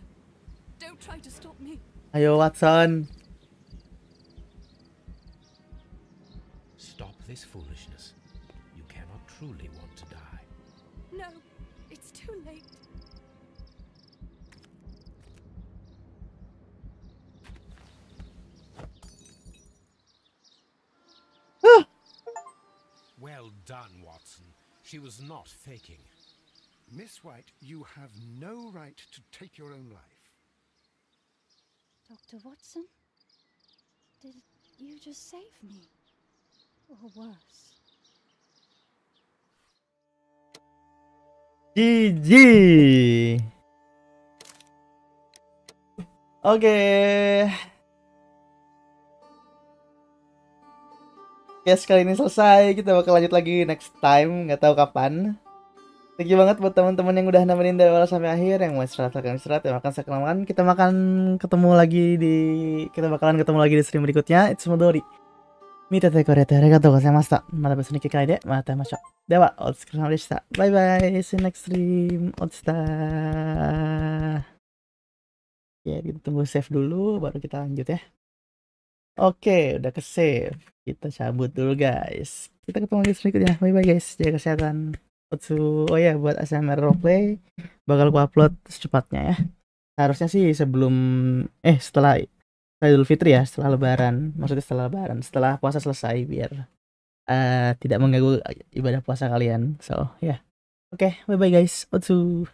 Don't try to stop me. Ayo, Watson. Stop this foolishness. You cannot truly want to die. No, it's too late. Well done, Watson. She was not faking. Miss White, you have no right to take your own life. Dr. Watson? Did you just save me? Or worse? GG! Okay. podcast kali ini selesai. Kita bakal lanjut lagi next time, nggak tahu kapan. Thank you banget buat teman-teman yang udah nemenin dari awal sampai akhir, yang mau istirahat silahkan istirahat, yang makan saya makan. Kita makan ketemu lagi di kita bakalan ketemu lagi di stream berikutnya. It's Modori. Mita te kore te arigatou gozaimashita. Mata besu ni kikai de mata masho. Dewa, otsukaresama sama deshita. Bye bye. See you next stream. Otsuta. Ya, kita tunggu save dulu baru kita lanjut ya. Oke, udah ke save. Kita cabut dulu, guys. Kita ketemu lagi ya. Bye-bye, guys. Jaga kesehatan. Otsu. Oh ya, buat ASMR roleplay bakal gua upload secepatnya ya. Harusnya sih sebelum eh setelah setelah Idul Fitri ya, setelah lebaran. Maksudnya setelah lebaran, setelah puasa selesai biar uh, tidak mengganggu ibadah puasa kalian. So, ya. Yeah. Oke, okay, bye-bye guys. Otsu.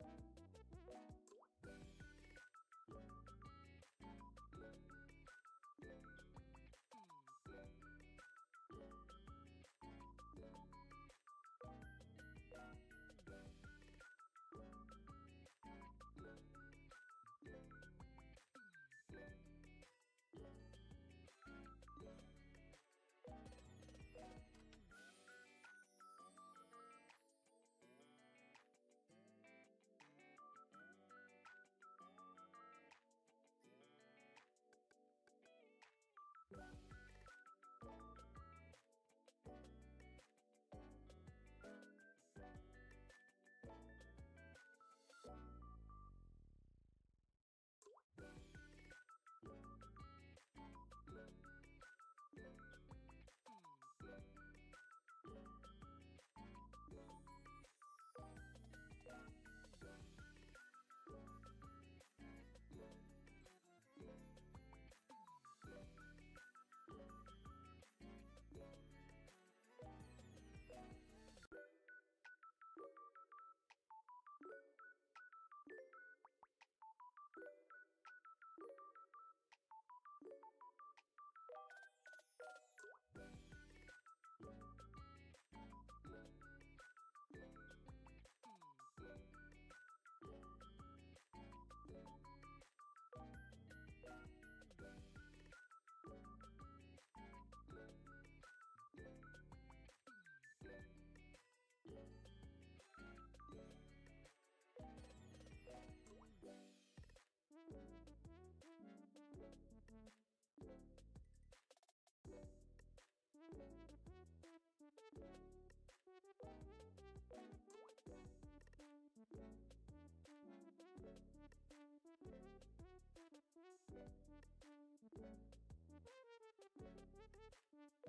Bye.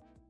you.